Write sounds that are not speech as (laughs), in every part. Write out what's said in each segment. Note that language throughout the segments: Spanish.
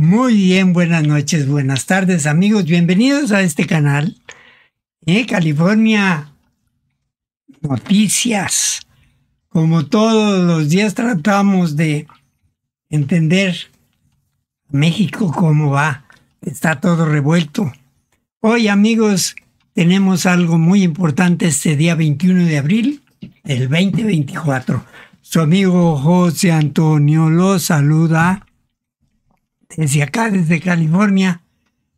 Muy bien, buenas noches, buenas tardes amigos, bienvenidos a este canal. ¿Eh? California Noticias. Como todos los días tratamos de entender México cómo va. Está todo revuelto. Hoy amigos tenemos algo muy importante este día 21 de abril del 2024. Su amigo José Antonio lo saluda desde acá, desde California,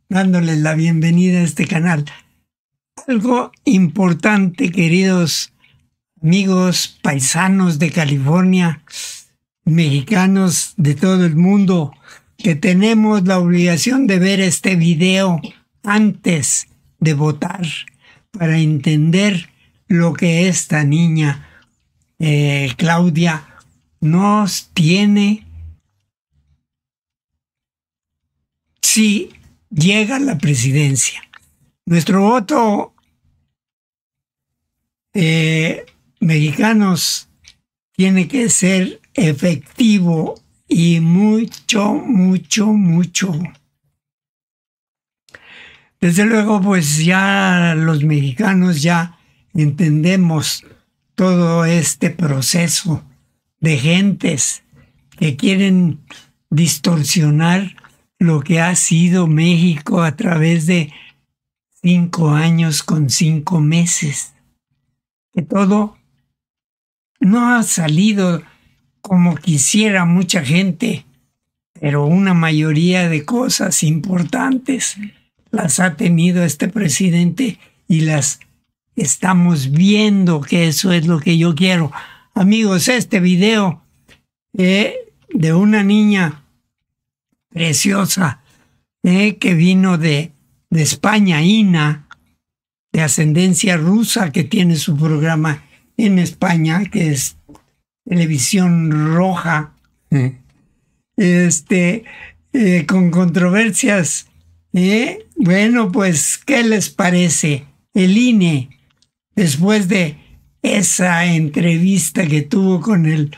dándoles la bienvenida a este canal. Algo importante, queridos amigos paisanos de California, mexicanos de todo el mundo, que tenemos la obligación de ver este video antes de votar para entender lo que esta niña eh, Claudia nos tiene si llega la presidencia. Nuestro voto eh, mexicanos tiene que ser efectivo y mucho, mucho, mucho. Desde luego, pues ya los mexicanos ya entendemos todo este proceso de gentes que quieren distorsionar lo que ha sido México a través de cinco años con cinco meses. Que todo no ha salido como quisiera mucha gente, pero una mayoría de cosas importantes las ha tenido este presidente y las estamos viendo que eso es lo que yo quiero. Amigos, este video eh, de una niña preciosa eh, que vino de, de España, Ina, de ascendencia rusa, que tiene su programa en España, que es televisión roja, este, eh, con controversias. Eh, bueno, pues, ¿qué les parece? El INE, después de esa entrevista que tuvo con el,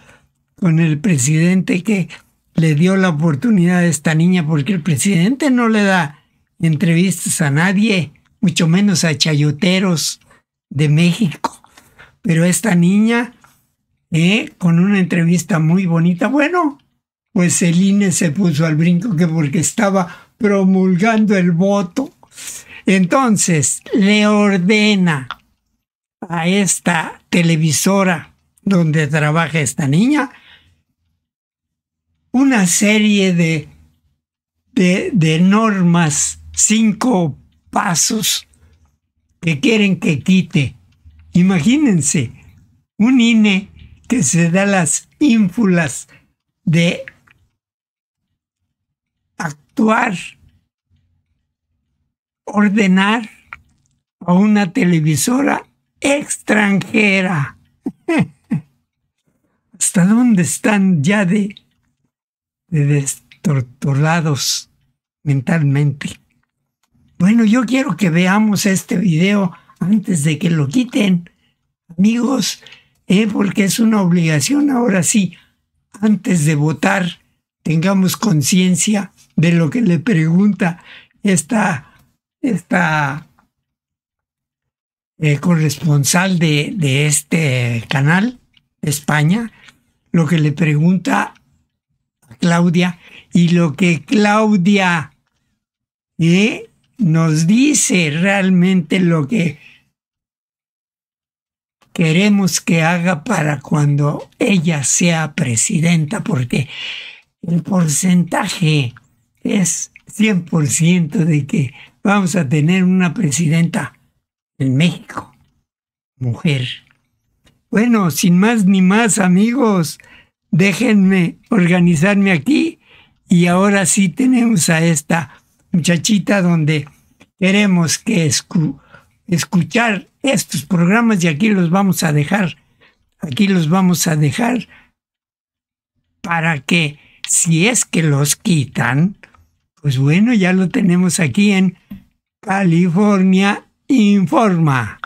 con el presidente, que le dio la oportunidad a esta niña porque el presidente no le da entrevistas a nadie, mucho menos a chayoteros de México. Pero esta niña, eh, con una entrevista muy bonita, bueno, pues el INE se puso al brinco que porque estaba promulgando el voto. Entonces, le ordena a esta televisora donde trabaja esta niña una serie de, de, normas, cinco pasos que quieren que quite. Imagínense, un INE que se da las ínfulas de actuar, ordenar a una televisora extranjera. (laughs) ¿Hasta dónde están ya de de destortolados mentalmente. Bueno, yo quiero que veamos este video antes de que lo quiten, amigos, ¿eh? porque es una obligación ahora sí, antes de votar, tengamos conciencia de lo que le pregunta esta, esta eh, corresponsal de, de este canal, España, lo que le pregunta Claudia y lo que Claudia eh, nos dice realmente lo que queremos que haga para cuando ella sea presidenta, porque el porcentaje es 100% de que vamos a tener una presidenta en México, mujer. Bueno, sin más ni más amigos, déjenme organizarme aquí y ahora sí tenemos a esta muchachita donde queremos que escuchar estos programas y aquí los vamos a dejar, aquí los vamos a dejar para que si es que los quitan, pues bueno, ya lo tenemos aquí en California Informa.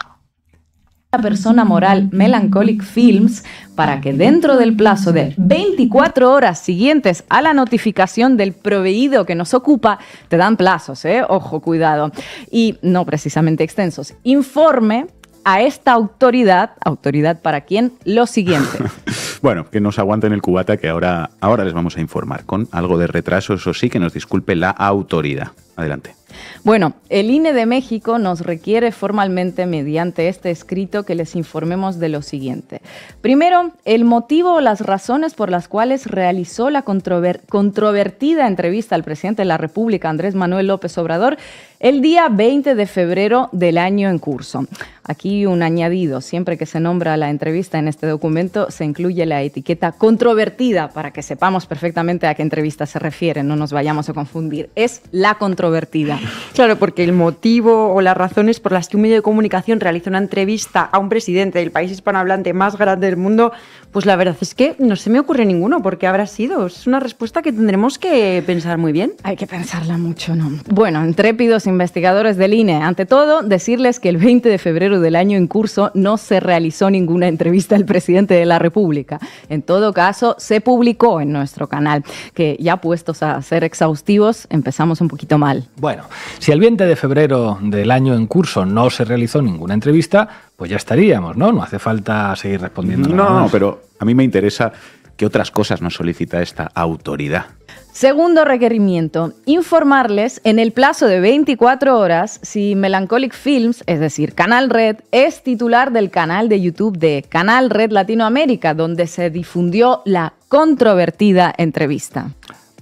La persona moral Melancholic Films para que dentro del plazo de 24 horas siguientes a la notificación del proveído que nos ocupa, te dan plazos, ¿eh? ojo, cuidado, y no precisamente extensos, informe a esta autoridad, autoridad para quién, lo siguiente. (laughs) bueno, que nos aguanten el cubata que ahora, ahora les vamos a informar con algo de retraso, eso sí, que nos disculpe la autoridad. Adelante. Bueno, el INE de México nos requiere formalmente mediante este escrito que les informemos de lo siguiente. Primero, el motivo o las razones por las cuales realizó la controvertida entrevista al presidente de la República, Andrés Manuel López Obrador, el día 20 de febrero del año en curso. Aquí un añadido, siempre que se nombra la entrevista en este documento se incluye la etiqueta controvertida para que sepamos perfectamente a qué entrevista se refiere, no nos vayamos a confundir. Es la controvertida. Claro, porque el motivo o las razones por las que un medio de comunicación realiza una entrevista a un presidente del país hispanohablante más grande del mundo, pues la verdad es que no se me ocurre ninguno porque habrá sido. Es una respuesta que tendremos que pensar muy bien. Hay que pensarla mucho, ¿no? Bueno, intrépidos investigadores del INE. Ante todo, decirles que el 20 de febrero del año en curso no se realizó ninguna entrevista al presidente de la República. En todo caso, se publicó en nuestro canal, que ya puestos a ser exhaustivos, empezamos un poquito mal. Bueno, si el 20 de febrero del año en curso no se realizó ninguna entrevista, pues ya estaríamos, ¿no? No hace falta seguir respondiendo. No, no, pero a mí me interesa ¿Qué otras cosas nos solicita esta autoridad? Segundo requerimiento, informarles en el plazo de 24 horas si Melancholic Films, es decir, Canal Red, es titular del canal de YouTube de Canal Red Latinoamérica, donde se difundió la controvertida entrevista.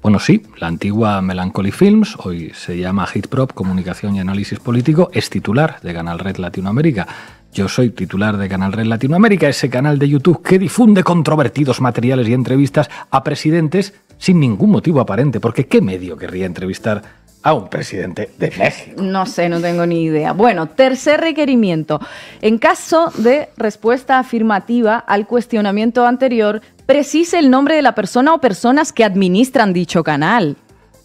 Bueno, sí, la antigua Melancholic Films, hoy se llama Hit Prop, Comunicación y Análisis Político, es titular de Canal Red Latinoamérica. Yo soy titular de Canal Red Latinoamérica, ese canal de YouTube que difunde controvertidos materiales y entrevistas a presidentes sin ningún motivo aparente, porque ¿qué medio querría entrevistar a un presidente de México. No sé, no tengo ni idea. Bueno, tercer requerimiento. En caso de respuesta afirmativa al cuestionamiento anterior, precise el nombre de la persona o personas que administran dicho canal.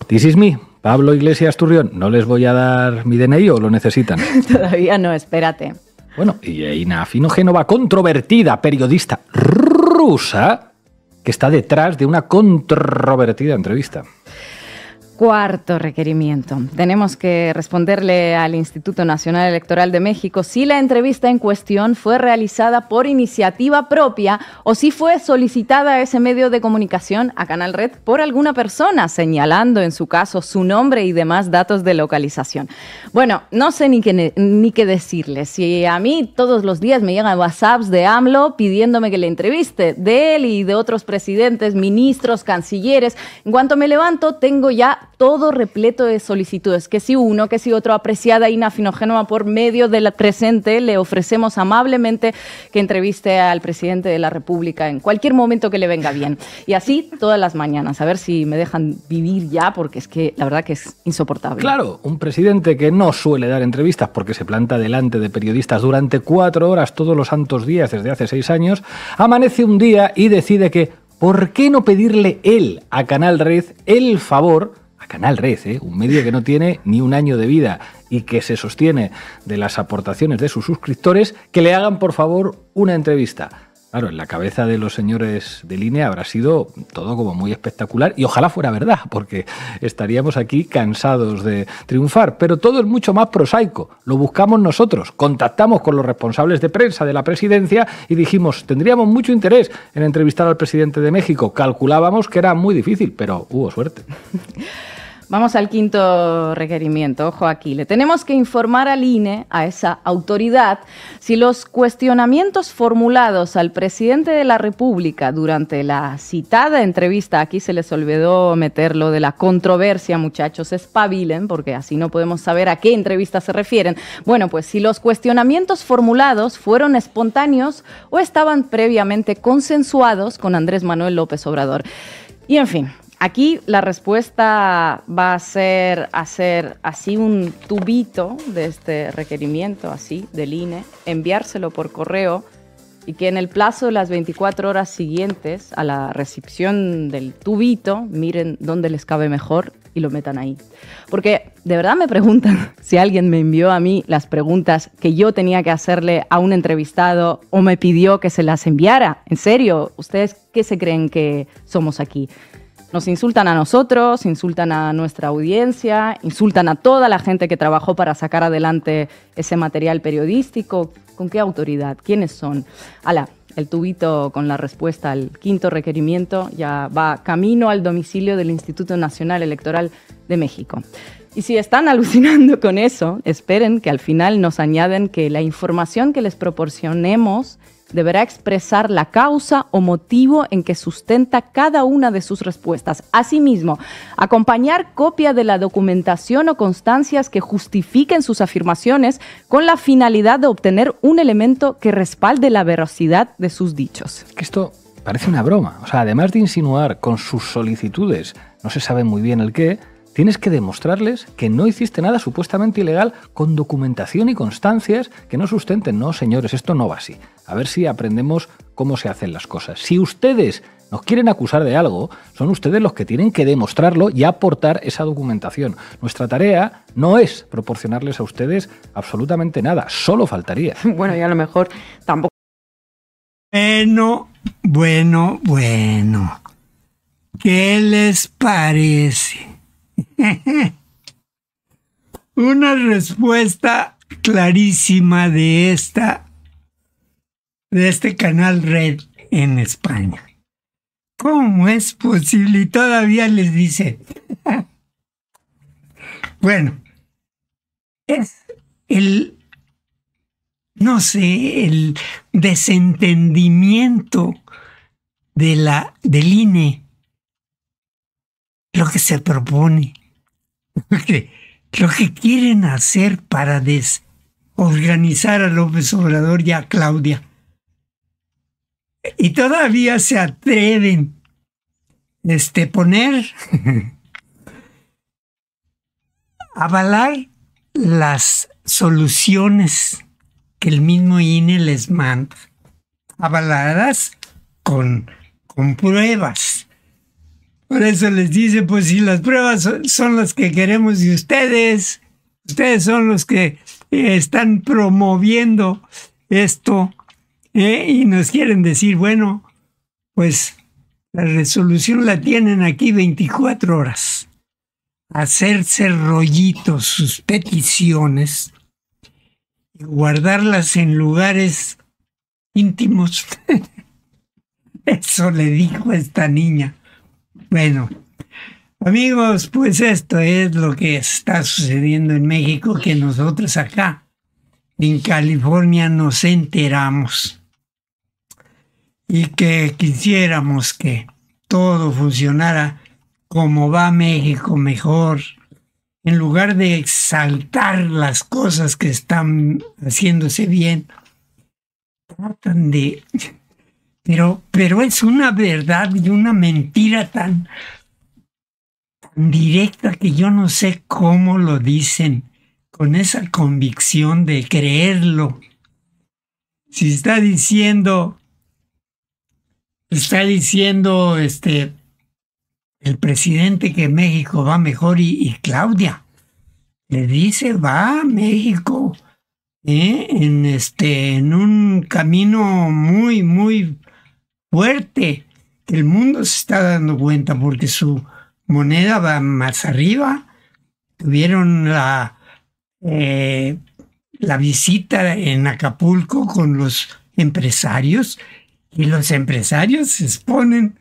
This is me. Pablo Iglesias Turrión, no les voy a dar mi DNI o lo necesitan. (laughs) Todavía no, espérate. Bueno, y Eina génova controvertida periodista rusa, que está detrás de una controvertida entrevista. Cuarto requerimiento. Tenemos que responderle al Instituto Nacional Electoral de México si la entrevista en cuestión fue realizada por iniciativa propia o si fue solicitada a ese medio de comunicación, a Canal Red, por alguna persona, señalando en su caso su nombre y demás datos de localización. Bueno, no sé ni qué, ni qué decirle. Si a mí todos los días me llegan WhatsApps de AMLO pidiéndome que le entreviste, de él y de otros presidentes, ministros, cancilleres, en cuanto me levanto tengo ya todo repleto de solicitudes, que si uno, que si otro, apreciada y Inafinogénoma por medio del presente, le ofrecemos amablemente que entreviste al presidente de la República en cualquier momento que le venga bien. Y así todas las mañanas, a ver si me dejan vivir ya, porque es que la verdad que es insoportable. Claro, un presidente que no suele dar entrevistas porque se planta delante de periodistas durante cuatro horas todos los santos días desde hace seis años, amanece un día y decide que, ¿por qué no pedirle él a Canal Red el favor? Canal Red, ¿eh? un medio que no tiene ni un año de vida y que se sostiene de las aportaciones de sus suscriptores, que le hagan por favor una entrevista. Claro, en la cabeza de los señores de línea habrá sido todo como muy espectacular y ojalá fuera verdad, porque estaríamos aquí cansados de triunfar. Pero todo es mucho más prosaico. Lo buscamos nosotros, contactamos con los responsables de prensa de la presidencia y dijimos, tendríamos mucho interés en entrevistar al presidente de México. Calculábamos que era muy difícil, pero hubo suerte. (laughs) Vamos al quinto requerimiento. Ojo aquí. Le tenemos que informar al INE, a esa autoridad, si los cuestionamientos formulados al presidente de la República durante la citada entrevista, aquí se les olvidó meterlo de la controversia, muchachos, espabilen, porque así no podemos saber a qué entrevista se refieren. Bueno, pues si los cuestionamientos formulados fueron espontáneos o estaban previamente consensuados con Andrés Manuel López Obrador. Y en fin, Aquí la respuesta va a ser hacer así un tubito de este requerimiento, así, del INE, enviárselo por correo y que en el plazo de las 24 horas siguientes a la recepción del tubito miren dónde les cabe mejor y lo metan ahí. Porque de verdad me preguntan (laughs) si alguien me envió a mí las preguntas que yo tenía que hacerle a un entrevistado o me pidió que se las enviara. En serio, ¿ustedes qué se creen que somos aquí? Nos insultan a nosotros, insultan a nuestra audiencia, insultan a toda la gente que trabajó para sacar adelante ese material periodístico. ¿Con qué autoridad? ¿Quiénes son? Ala, el tubito con la respuesta al quinto requerimiento ya va camino al domicilio del Instituto Nacional Electoral de México. Y si están (laughs) alucinando con eso, esperen que al final nos añaden que la información que les proporcionemos deberá expresar la causa o motivo en que sustenta cada una de sus respuestas. Asimismo, acompañar copia de la documentación o constancias que justifiquen sus afirmaciones con la finalidad de obtener un elemento que respalde la veracidad de sus dichos. esto parece una broma. O sea, además de insinuar con sus solicitudes, no se sabe muy bien el qué, tienes que demostrarles que no hiciste nada supuestamente ilegal con documentación y constancias que no sustenten. No, señores, esto no va así a ver si aprendemos cómo se hacen las cosas. Si ustedes nos quieren acusar de algo, son ustedes los que tienen que demostrarlo y aportar esa documentación. Nuestra tarea no es proporcionarles a ustedes absolutamente nada, solo faltaría. (laughs) Bueno, y a lo mejor tampoco. Bueno, bueno, bueno. ¿Qué les parece? (laughs) Una respuesta clarísima de esta de este canal Red en España. ¿Cómo es posible? Y todavía les dice. (laughs) bueno, es el, no sé, el desentendimiento de la, del INE, lo que se propone, lo que, lo que quieren hacer para desorganizar a López Obrador y a Claudia y todavía se atreven este, poner, (laughs) avalar las soluciones que el mismo INE les manda, avaladas con, con pruebas. Por eso les dice, pues si las pruebas son las que queremos y ustedes, ustedes son los que eh, están promoviendo esto, ¿Eh? y nos quieren decir, bueno, pues la resolución la tienen aquí 24 horas. Hacerse rollitos sus peticiones, y guardarlas en lugares íntimos. (laughs) Eso le dijo esta niña. Bueno, amigos, pues esto es lo que está sucediendo en México que nosotros acá en California nos enteramos y que quisiéramos que todo funcionara como va México mejor, en lugar de exaltar las cosas que están haciéndose bien, tratan de... Pero, pero es una verdad y una mentira tan, tan directa que yo no sé cómo lo dicen con esa convicción de creerlo. Si está diciendo está diciendo este el presidente que México va mejor y, Claudia le dice va México ¿eh? en este en un camino muy muy fuerte que el mundo se está dando cuenta porque su moneda va más arriba tuvieron la eh, la visita en Acapulco con los empresarios y los empresarios se exponen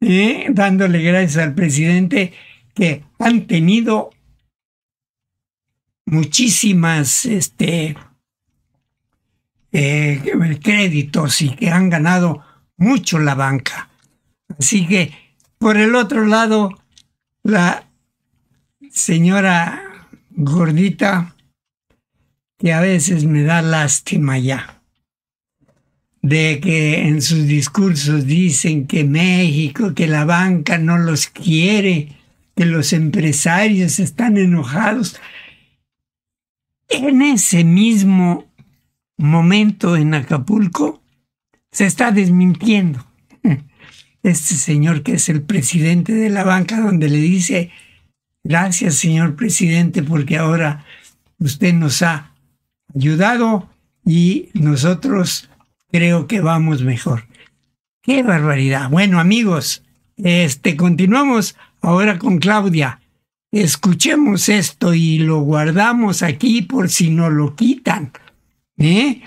¿eh? dándole gracias al presidente que han tenido muchísimas este, eh, créditos y que han ganado mucho la banca. Así que, por el otro lado, la señora gordita, que a veces me da lástima ya de que en sus discursos dicen que México, que la banca no los quiere, que los empresarios están enojados. En ese mismo momento en Acapulco se está desmintiendo (laughs) este señor que es el presidente de la banca, donde le dice, gracias señor presidente, porque ahora usted nos ha ayudado y nosotros creo que vamos mejor. ¡Qué barbaridad! Bueno, amigos, este, continuamos ahora con Claudia. Escuchemos esto y lo guardamos aquí por si no lo quitan. ¿eh?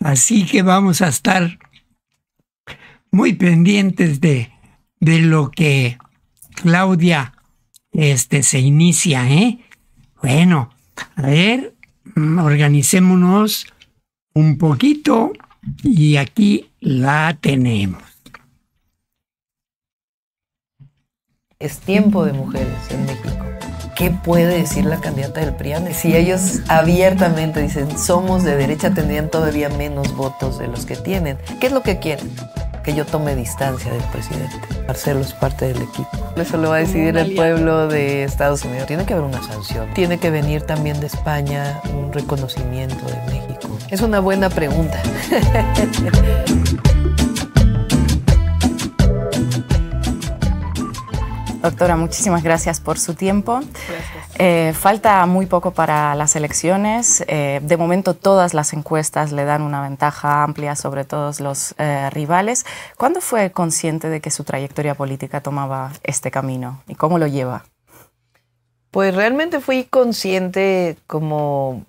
Así que vamos a estar muy pendientes de, de lo que Claudia este, se inicia. ¿eh? Bueno, a ver, mm, organicémonos un poquito. Y aquí la tenemos. Es tiempo de mujeres en México. ¿qué puede decir la candidata del PRI? Si ellos abiertamente dicen somos de derecha, tendrían todavía menos votos de los que tienen. ¿Qué es lo que quieren? Que yo tome distancia del presidente. Marcelo es parte del equipo. Eso lo va a decidir el pueblo de Estados Unidos. Tiene que haber una sanción. Tiene que venir también de España un reconocimiento de México. Es una buena pregunta. (laughs) Doctora, muchísimas gracias por su tiempo. Eh, falta muy poco para las elecciones. Eh, de momento todas las encuestas le dan una ventaja amplia sobre todos los eh, rivales. ¿Cuándo fue consciente de que su trayectoria política tomaba este camino y cómo lo lleva? Pues realmente fui consciente como,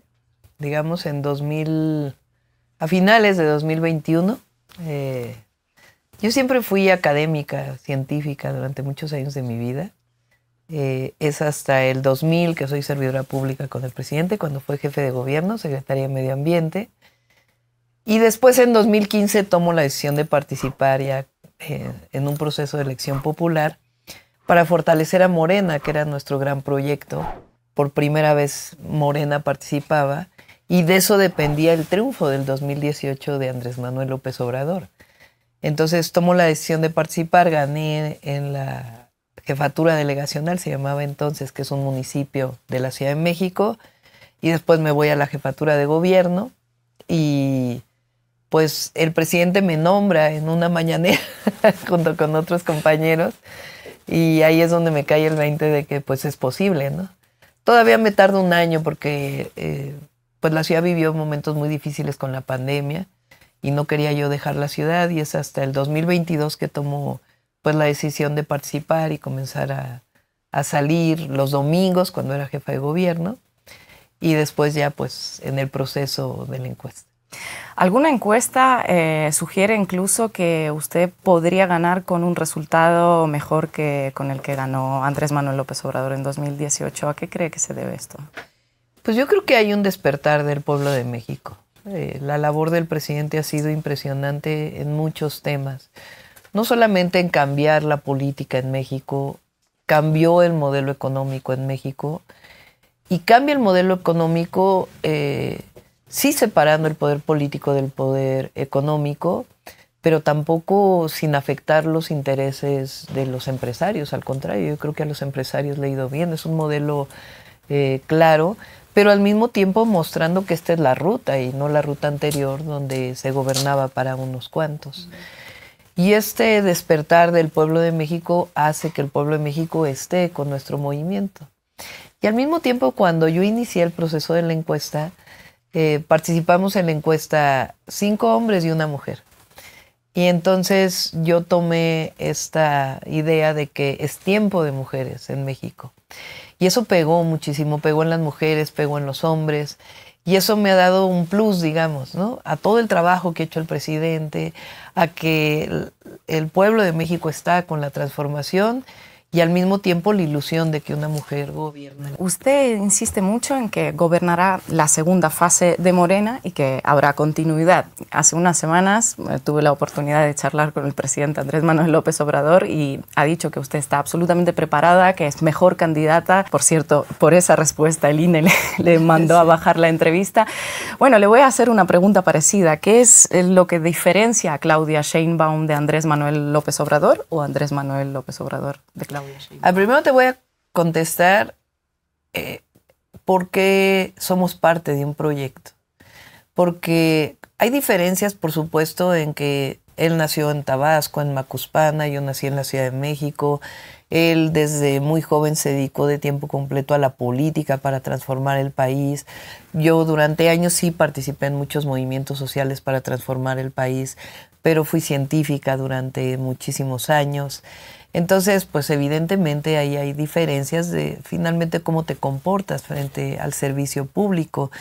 digamos, en 2000, a finales de 2021. Yo siempre fui académica, científica durante muchos años de mi vida. Eh, es hasta el 2000 que soy servidora pública con el presidente, cuando fue jefe de gobierno, secretaria de Medio Ambiente. Y después en 2015 tomo la decisión de participar ya eh, en un proceso de elección popular para fortalecer a Morena, que era nuestro gran proyecto. Por primera vez Morena participaba y de eso dependía el triunfo del 2018 de Andrés Manuel López Obrador. Entonces tomo la decisión de participar, gané en la jefatura delegacional, se llamaba entonces, que es un municipio de la Ciudad de México, y después me voy a la jefatura de gobierno y pues el presidente me nombra en una mañanera (laughs) junto con otros compañeros y ahí es donde me cae el 20 de que pues es posible, ¿no? Todavía me tarda un año porque eh, pues la ciudad vivió momentos muy difíciles con la pandemia y no quería yo dejar la ciudad y es hasta el 2022 que tomó pues la decisión de participar y comenzar a, salir los domingos cuando era jefa de gobierno y después ya pues en el proceso de la encuesta. Alguna encuesta eh, sugiere incluso que usted podría ganar con un resultado mejor que con el que ganó Andrés Manuel López Obrador en 2018. ¿A qué cree que se debe esto? Pues yo creo que hay un despertar del pueblo de México. Eh, la labor del presidente ha sido impresionante en muchos temas. No solamente en cambiar la política en México, cambió el modelo económico en México y cambia el modelo económico eh, sí separando el poder político del poder económico, pero tampoco sin afectar los intereses de los empresarios. Al contrario, yo creo que a los empresarios le ha ido bien. Es un modelo eh, claro pero al mismo tiempo mostrando que esta es la ruta y no la ruta anterior donde se gobernaba para unos cuantos. Y este despertar del pueblo de México hace que el pueblo de México esté con nuestro movimiento. Y al mismo tiempo, cuando yo inicié el proceso de la encuesta, eh, participamos en la encuesta cinco hombres y una mujer. Y entonces yo tomé esta idea de que es tiempo de mujeres en México. Y eso pegó muchísimo, pegó en las mujeres, pegó en los hombres. Y eso me ha dado un plus, digamos, ¿no? A todo el trabajo que ha hecho el presidente, a que el, pueblo de México está con la transformación y al mismo tiempo la ilusión de que una mujer gobierne. Usted insiste mucho en que gobernará la segunda fase de Morena y que habrá continuidad. Hace unas semanas eh, tuve la oportunidad de charlar con el presidente Andrés Manuel López Obrador y ha dicho que usted está absolutamente preparada, que es mejor candidata. Por cierto, por esa respuesta el INE le, (laughs) le mandó a bajar la entrevista. Bueno, le voy a hacer una pregunta parecida. ¿Qué es lo que diferencia a Claudia Sheinbaum de Andrés Manuel López Obrador o Andrés Manuel López Obrador de Claudia? Al ah, Primero te voy a contestar eh, por qué somos parte de un proyecto. Porque hay diferencias, por supuesto, en que él nació en Tabasco, en Macuspana, yo nací en la Ciudad de México. Él desde muy joven se dedicó de tiempo completo a la política para transformar el país. Yo durante años sí participé en muchos movimientos sociales para transformar el país, pero fui científica durante muchísimos años. Entonces, pues evidentemente ahí hay diferencias de finalmente cómo te comportas frente al servicio público,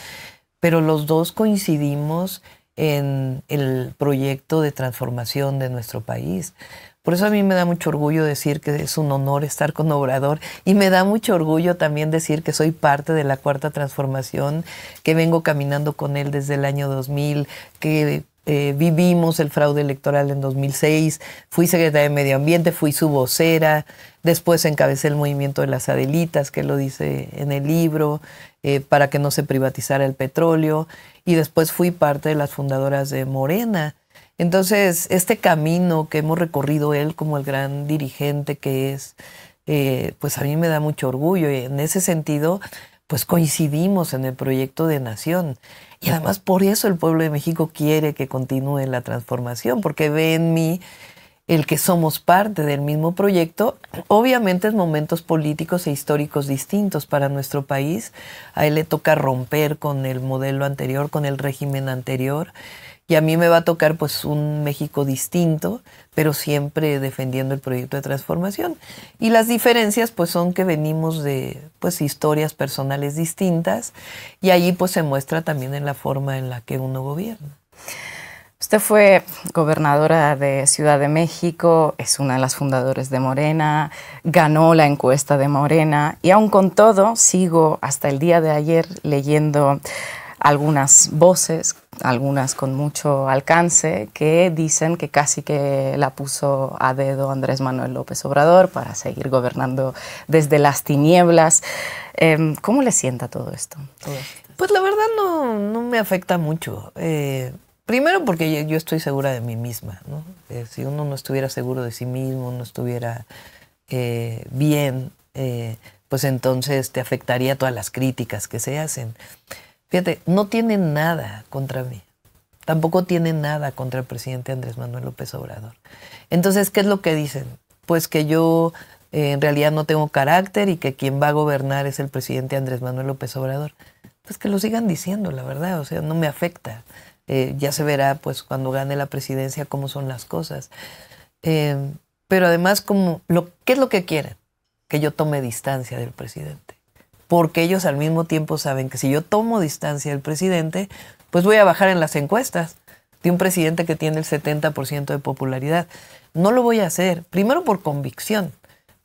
pero los dos coincidimos en el proyecto de transformación de nuestro país. Por eso a mí me da mucho orgullo decir que es un honor estar con Obrador y me da mucho orgullo también decir que soy parte de la cuarta transformación, que vengo caminando con él desde el año 2000, que eh, vivimos el fraude electoral en 2006, fui secretaria de Medio Ambiente, fui su vocera, después encabecé el movimiento de las Adelitas, que lo dice en el libro, eh, para que no se privatizara el petróleo, y después fui parte de las fundadoras de Morena. Entonces, este camino que hemos recorrido él como el gran dirigente que es, eh, pues a mí me da mucho orgullo y en ese sentido, pues coincidimos en el proyecto de nación. Y además por eso el pueblo de México quiere que continúe la transformación, porque ve en mí el que somos parte del mismo proyecto, obviamente en momentos políticos e históricos distintos para nuestro país. A él le toca romper con el modelo anterior, con el régimen anterior. Y a mí me va a tocar pues un México distinto, pero siempre defendiendo el proyecto de transformación. Y las diferencias pues son que venimos de pues historias personales distintas y allí pues se muestra también en la forma en la que uno gobierna. Usted fue gobernadora de Ciudad de México, es una de las fundadoras de Morena, ganó la encuesta de Morena y aún con todo sigo hasta el día de ayer leyendo algunas voces, algunas con mucho alcance, que dicen que casi que la puso a dedo Andrés Manuel López Obrador para seguir gobernando desde las tinieblas. Em, ¿Cómo le sienta todo esto? Pues la verdad no, no me afecta mucho. Eh, primero porque yo estoy segura de mí misma. Eh, si uno no estuviera seguro de sí mismo, no estuviera eh, bien, pues entonces te afectaría todas las críticas que se hacen. Fíjate, no tiene nada contra mí. Tampoco tiene nada contra el presidente Andrés Manuel López Obrador. Entonces, ¿qué es lo que dicen? Pues que yo eh, en realidad no tengo carácter y que quien va a gobernar es el presidente Andrés Manuel López Obrador. Pues que lo sigan diciendo, la verdad, o sea, no me afecta. Eh, ya se verá, pues, cuando gane la presidencia cómo son las cosas. Eh, pero además, como lo, ¿qué es lo que quieren? Que yo tome distancia del presidente porque ellos al mismo tiempo saben que si yo tomo distancia del presidente, pues voy a bajar en las encuestas de un presidente que tiene el 70% de popularidad. No lo voy a hacer, primero por convicción,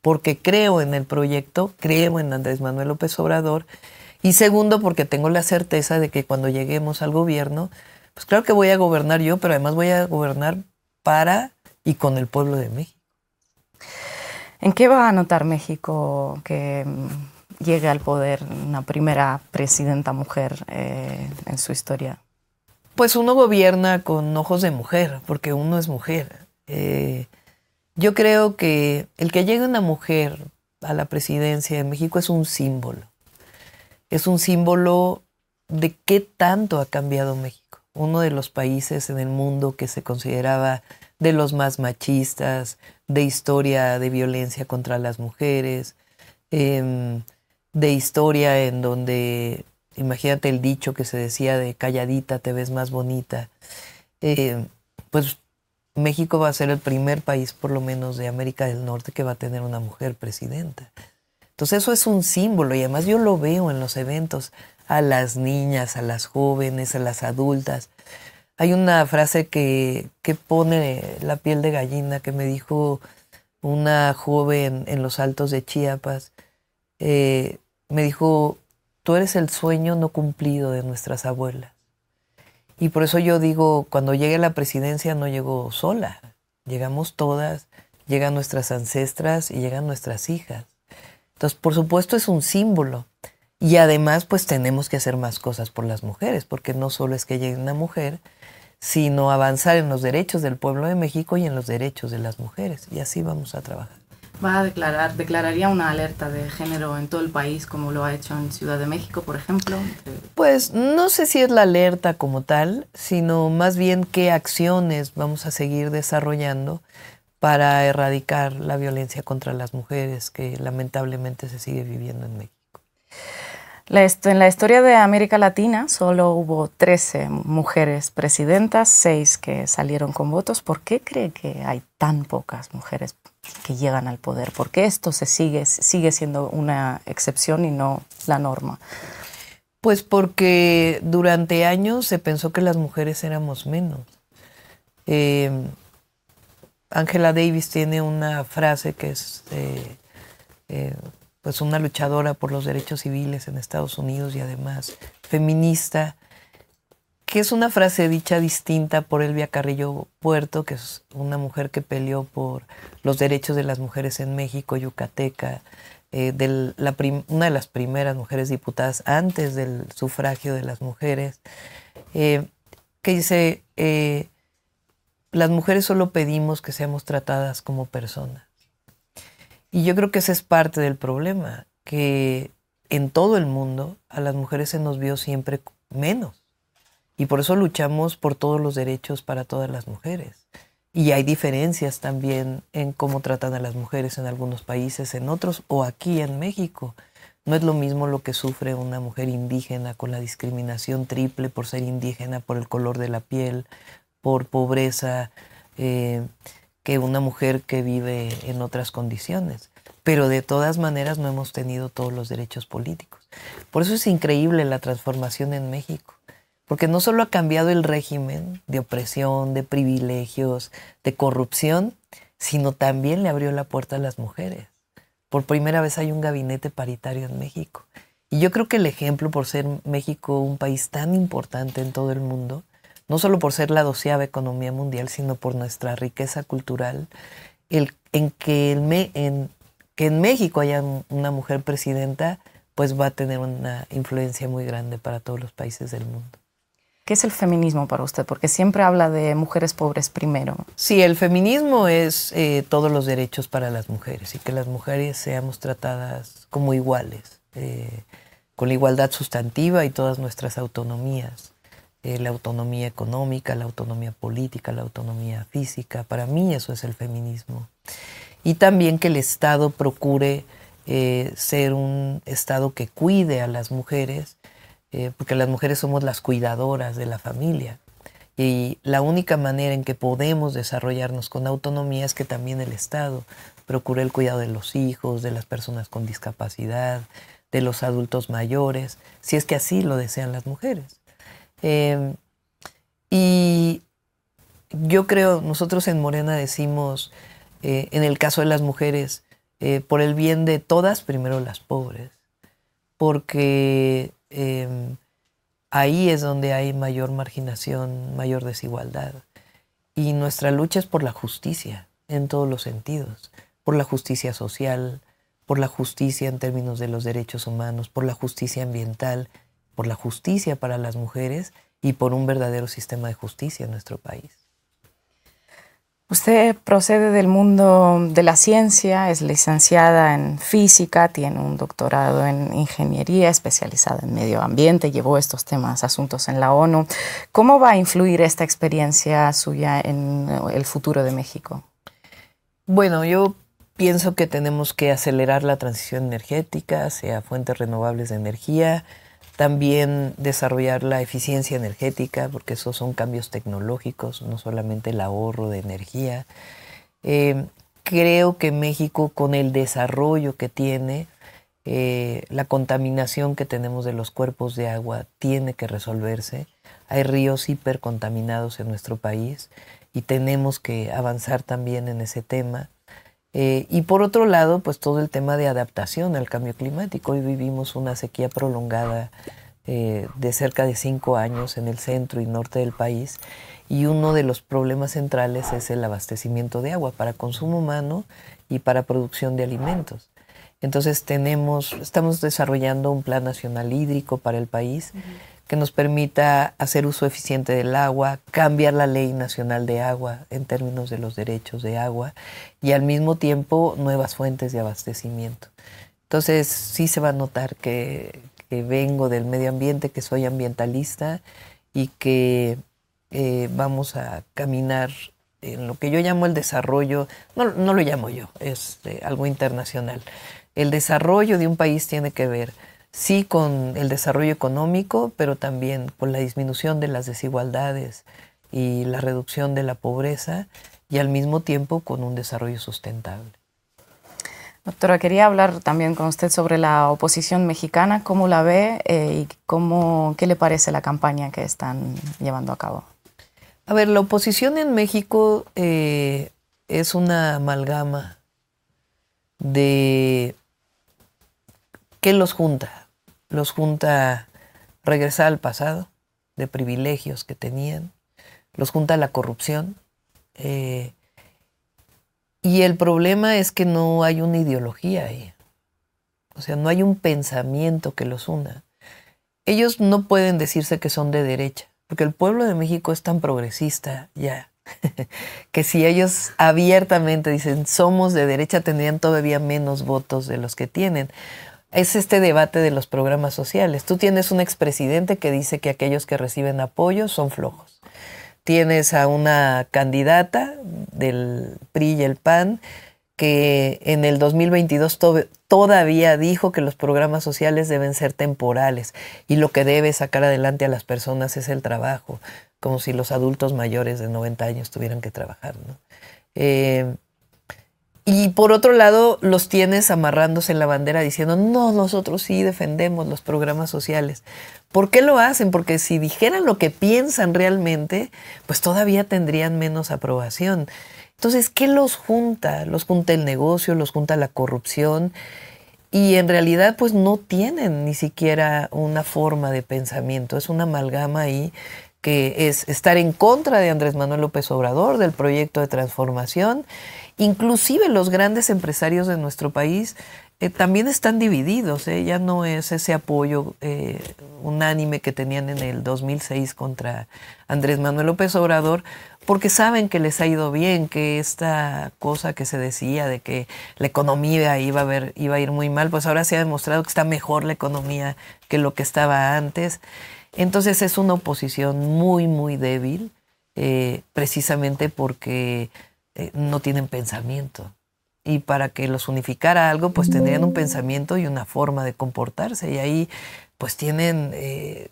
porque creo en el proyecto, creo en Andrés Manuel López Obrador, y segundo porque tengo la certeza de que cuando lleguemos al gobierno, pues claro que voy a gobernar yo, pero además voy a gobernar para y con el pueblo de México. ¿En qué va a anotar México que mm, Llega al poder una primera presidenta mujer eh, en su historia? Pues uno gobierna con ojos de mujer, porque uno es mujer. Eh, yo creo que el que llegue una mujer a la presidencia de México es un símbolo. Es un símbolo de qué tanto ha cambiado México. Uno de los países en el mundo que se consideraba de los más machistas, de historia de violencia contra las mujeres, em, de historia en donde, imagínate el dicho que se decía de calladita te ves más bonita, eh, pues México va a ser el primer país, por lo menos de América del Norte, que va a tener una mujer presidenta. Entonces eso es un símbolo y además yo lo veo en los eventos, a las niñas, a las jóvenes, a las adultas. Hay una frase que, pone la piel de gallina que me dijo una joven en los altos de Chiapas, eh, me dijo, tú eres el sueño no cumplido de nuestras abuelas. Y por eso yo digo, cuando llegue la presidencia no llego sola, llegamos todas, llegan nuestras ancestras y llegan nuestras hijas. Entonces, por supuesto, es un símbolo. Y además, pues tenemos que hacer más cosas por las mujeres, porque no solo es que llegue una mujer, sino avanzar en los derechos del pueblo de México y en los derechos de las mujeres. Y así vamos a trabajar va a declarar, declararía una alerta de género en todo el país, como lo ha hecho en Ciudad de México, por ejemplo? Pues no sé si es la alerta como tal, sino más bien qué acciones vamos a seguir desarrollando para erradicar la violencia contra las mujeres que lamentablemente se sigue viviendo en México. en la historia de América Latina solo hubo 13 mujeres presidentas, 6 que salieron con votos. ¿Por qué cree que hay tan pocas mujeres que llegan al poder, porque esto se sigue, sigue siendo una excepción y no la norma. Pues porque durante años se pensó que las mujeres éramos menos. Em, Angela Davis tiene una frase que es eh, eh, pues una luchadora por los derechos civiles en Estados Unidos y además feminista que es una frase dicha distinta por Elvia Carrillo Puerto, que es una mujer que peleó por los derechos de las mujeres en México, Yucateca, eh, una de las primeras mujeres diputadas antes del sufragio de las mujeres, eh, que dice, eh, las mujeres solo pedimos que seamos tratadas como personas. Y yo creo que ese es parte del problema, que en todo el mundo a las mujeres se nos vio siempre menos y por eso luchamos por todos los derechos para todas las mujeres. Y hay diferencias también en cómo tratan a las mujeres en algunos países, en otros, o aquí en México. No es lo mismo lo que sufre una mujer indígena con la discriminación triple por ser indígena, por el color de la piel, por pobreza, eh, que una mujer que vive en otras condiciones. Pero de todas maneras no hemos tenido todos los derechos políticos. Por eso es increíble la transformación en México porque no solo ha cambiado el régimen de opresión, de privilegios, de corrupción, sino también le abrió la puerta a las mujeres. Por primera vez hay un gabinete paritario en México. Y yo creo que el ejemplo, por ser México un país tan importante en todo el mundo, no solo por ser la doceava economía mundial, sino por nuestra riqueza cultural, en, que en México haya una mujer presidenta, pues va a tener una influencia muy grande para todos los países del mundo. ¿Qué es el feminismo para usted? Porque siempre habla de mujeres pobres primero. Sí, el feminismo es eh, todos los derechos para las mujeres y que las mujeres seamos tratadas como iguales, eh, con la igualdad sustantiva y todas nuestras autonomías. Eh, la autonomía económica, la autonomía política, la autonomía física. Para mí eso es el feminismo. Y también que el Estado procure ser un Estado que cuide a las mujeres eh, porque las mujeres somos las cuidadoras de la familia. Y la única manera en que podemos desarrollarnos con autonomía es que también el Estado procure el cuidado de los hijos, de las personas con discapacidad, de los adultos mayores, si es que así lo desean las mujeres. Eh, y yo creo, nosotros en Morena decimos, eh, en el caso de las mujeres, por el bien de todas, primero las pobres, porque Em, ahí es donde hay mayor marginación, mayor desigualdad. Y nuestra lucha es por la justicia, en todos los sentidos, por la justicia social, por la justicia en términos de los derechos humanos, por la justicia ambiental, por la justicia para las mujeres y por un verdadero sistema de justicia en nuestro país. Usted procede del mundo de la ciencia, es licenciada en física, tiene un doctorado en ingeniería especializada en medio ambiente, llevó estos temas, asuntos en la ONU. ¿Cómo va a influir esta experiencia suya en el futuro de México? Bueno, yo pienso que tenemos que acelerar la transición energética hacia fuentes renovables de energía, también desarrollar la eficiencia energética, porque esos son cambios tecnológicos, no solamente el ahorro de energía. Eh, creo que México, con el desarrollo que tiene, eh, la contaminación que tenemos de los cuerpos de agua tiene que resolverse. Hay ríos hipercontaminados en nuestro país y tenemos que avanzar también en ese tema. Eh, y por otro lado, pues todo el tema de adaptación al cambio climático. Hoy vivimos una sequía prolongada eh, de cerca de cinco años en el centro y norte del país y uno de los problemas centrales es el abastecimiento de agua para consumo humano y para producción de alimentos. Entonces tenemos, estamos desarrollando un plan nacional hídrico para el país que nos permita hacer uso eficiente del agua, cambiar la ley nacional de agua en términos de los derechos de agua y al mismo tiempo nuevas fuentes de abastecimiento. Entonces sí se va a notar que, vengo del medio ambiente, que soy ambientalista y que eh, vamos a caminar en lo que yo llamo el desarrollo, no, lo llamo yo, es eh, algo internacional. El desarrollo de un país tiene que ver sí con el desarrollo económico, pero también con la disminución de las desigualdades y la reducción de la pobreza y al mismo tiempo con un desarrollo sustentable. Doctora, quería hablar también con usted sobre la oposición mexicana, cómo la ve eh, y cómo, qué le parece la campaña que están llevando a cabo. A ver, la oposición en México eh, es una amalgama de qué los junta los junta regresar al pasado de privilegios que tenían, los junta la corrupción. Eh, y el problema es que no hay una ideología ahí. O sea, no hay un pensamiento que los una. Ellos no pueden decirse que son de derecha, porque el pueblo de México es tan progresista ya, (laughs) que si ellos abiertamente dicen somos de derecha, tendrían todavía menos votos de los que tienen es este debate de los programas sociales. Tú tienes un expresidente que dice que aquellos que reciben apoyo son flojos. Tienes a una candidata del PRI y el PAN que en el 2022 todavía dijo que los programas sociales deben ser temporales y lo que debe sacar adelante a las personas es el trabajo, como si los adultos mayores de 90 años tuvieran que trabajar. Eh, y por otro lado, los tienes amarrándose en la bandera diciendo, no, nosotros sí defendemos los programas sociales. ¿Por qué lo hacen? Porque si dijeran lo que piensan realmente, pues todavía tendrían menos aprobación. Entonces, ¿qué los junta? Los junta el negocio, los junta la corrupción y en realidad pues no tienen ni siquiera una forma de pensamiento, es una amalgama ahí que es estar en contra de Andrés Manuel López Obrador, del proyecto de transformación Inclusive los grandes empresarios de nuestro país eh, también están divididos. ¿eh? Ya no es ese apoyo eh, unánime que tenían en el 2006 contra Andrés Manuel López Obrador, porque saben que les ha ido bien, que esta cosa que se decía de que la economía iba a ir muy mal, pues ahora se ha demostrado que está mejor la economía que lo que estaba antes. Entonces es una oposición muy, muy débil, precisamente porque eh, no tienen pensamiento. Y para que los unificara algo, pues tendrían un pensamiento y una forma de comportarse. Y ahí, pues tienen, eh,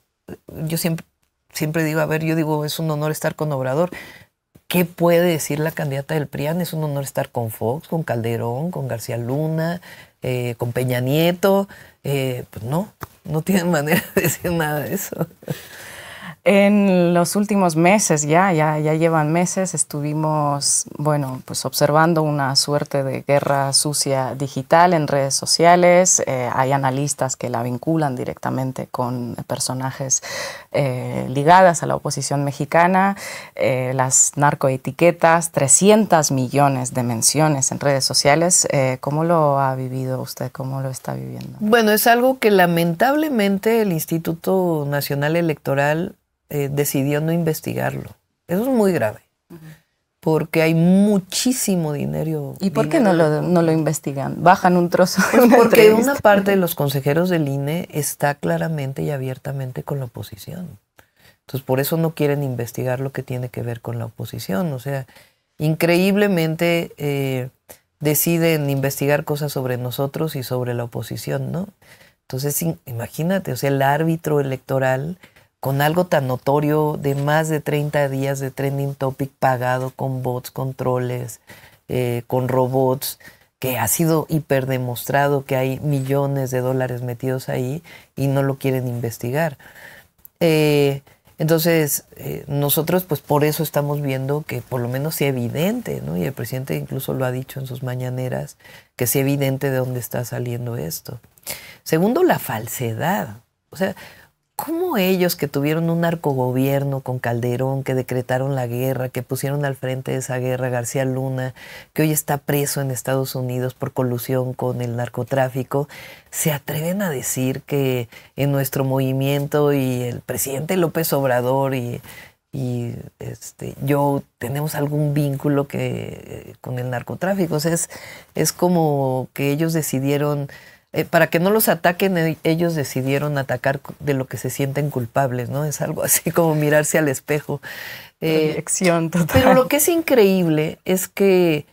yo siempre, siempre digo, a ver, yo digo, es un honor estar con Obrador. ¿Qué puede decir la candidata del PRIAN? Es un honor estar con Fox, con Calderón, con García Luna, eh, con Peña Nieto. pues no, no tienen (laughs) manera de decir nada de eso. En los últimos meses, ya, ya, ya llevan meses, estuvimos, bueno, pues observando una suerte de guerra sucia digital en redes sociales. Eh, hay analistas que la vinculan directamente con personajes eh, ligadas a la oposición mexicana. Eh, las narcoetiquetas, 300 millones de menciones en redes sociales. Eh, ¿Cómo lo ha vivido usted? ¿Cómo lo está viviendo? Bueno, es algo que lamentablemente el Instituto Nacional Electoral eh, decidió no investigarlo. Eso es muy grave, porque hay muchísimo dinero. ¿Y por qué no lo, investigan? Bajan un trozo. Pues porque una parte de los consejeros del INE está claramente y abiertamente con la oposición. Entonces, por eso no quieren investigar lo que tiene que ver con la oposición. O sea, increíblemente eh, deciden investigar cosas sobre nosotros y sobre la oposición, ¿no? Entonces, imagínate, o sea, el árbitro electoral con algo tan notorio de más de 30 días de trending topic pagado con bots, controles, eh, con robots, que ha sido hiperdemostrado que hay millones de dólares metidos ahí y no lo quieren investigar. Eh, entonces, eh, nosotros pues por eso estamos viendo que por lo menos es evidente, ¿no? Y el presidente incluso lo ha dicho en sus mañaneras, que es evidente de dónde está saliendo esto. Segundo, la falsedad. O sea, ¿Cómo ellos que tuvieron un narcogobierno con Calderón, que decretaron la guerra, que pusieron al frente de esa guerra García Luna, que hoy está preso en Estados Unidos por colusión con el narcotráfico, se atreven a decir que en nuestro movimiento y el presidente López Obrador y, este, yo tenemos algún vínculo eh, con el narcotráfico? O sea, es, es como que ellos decidieron eh, para que no los ataquen, e, ellos decidieron atacar de lo que se sienten culpables, ¿no? Es algo (laughs) así como mirarse al espejo. Eh, total. Pero lo que es increíble es que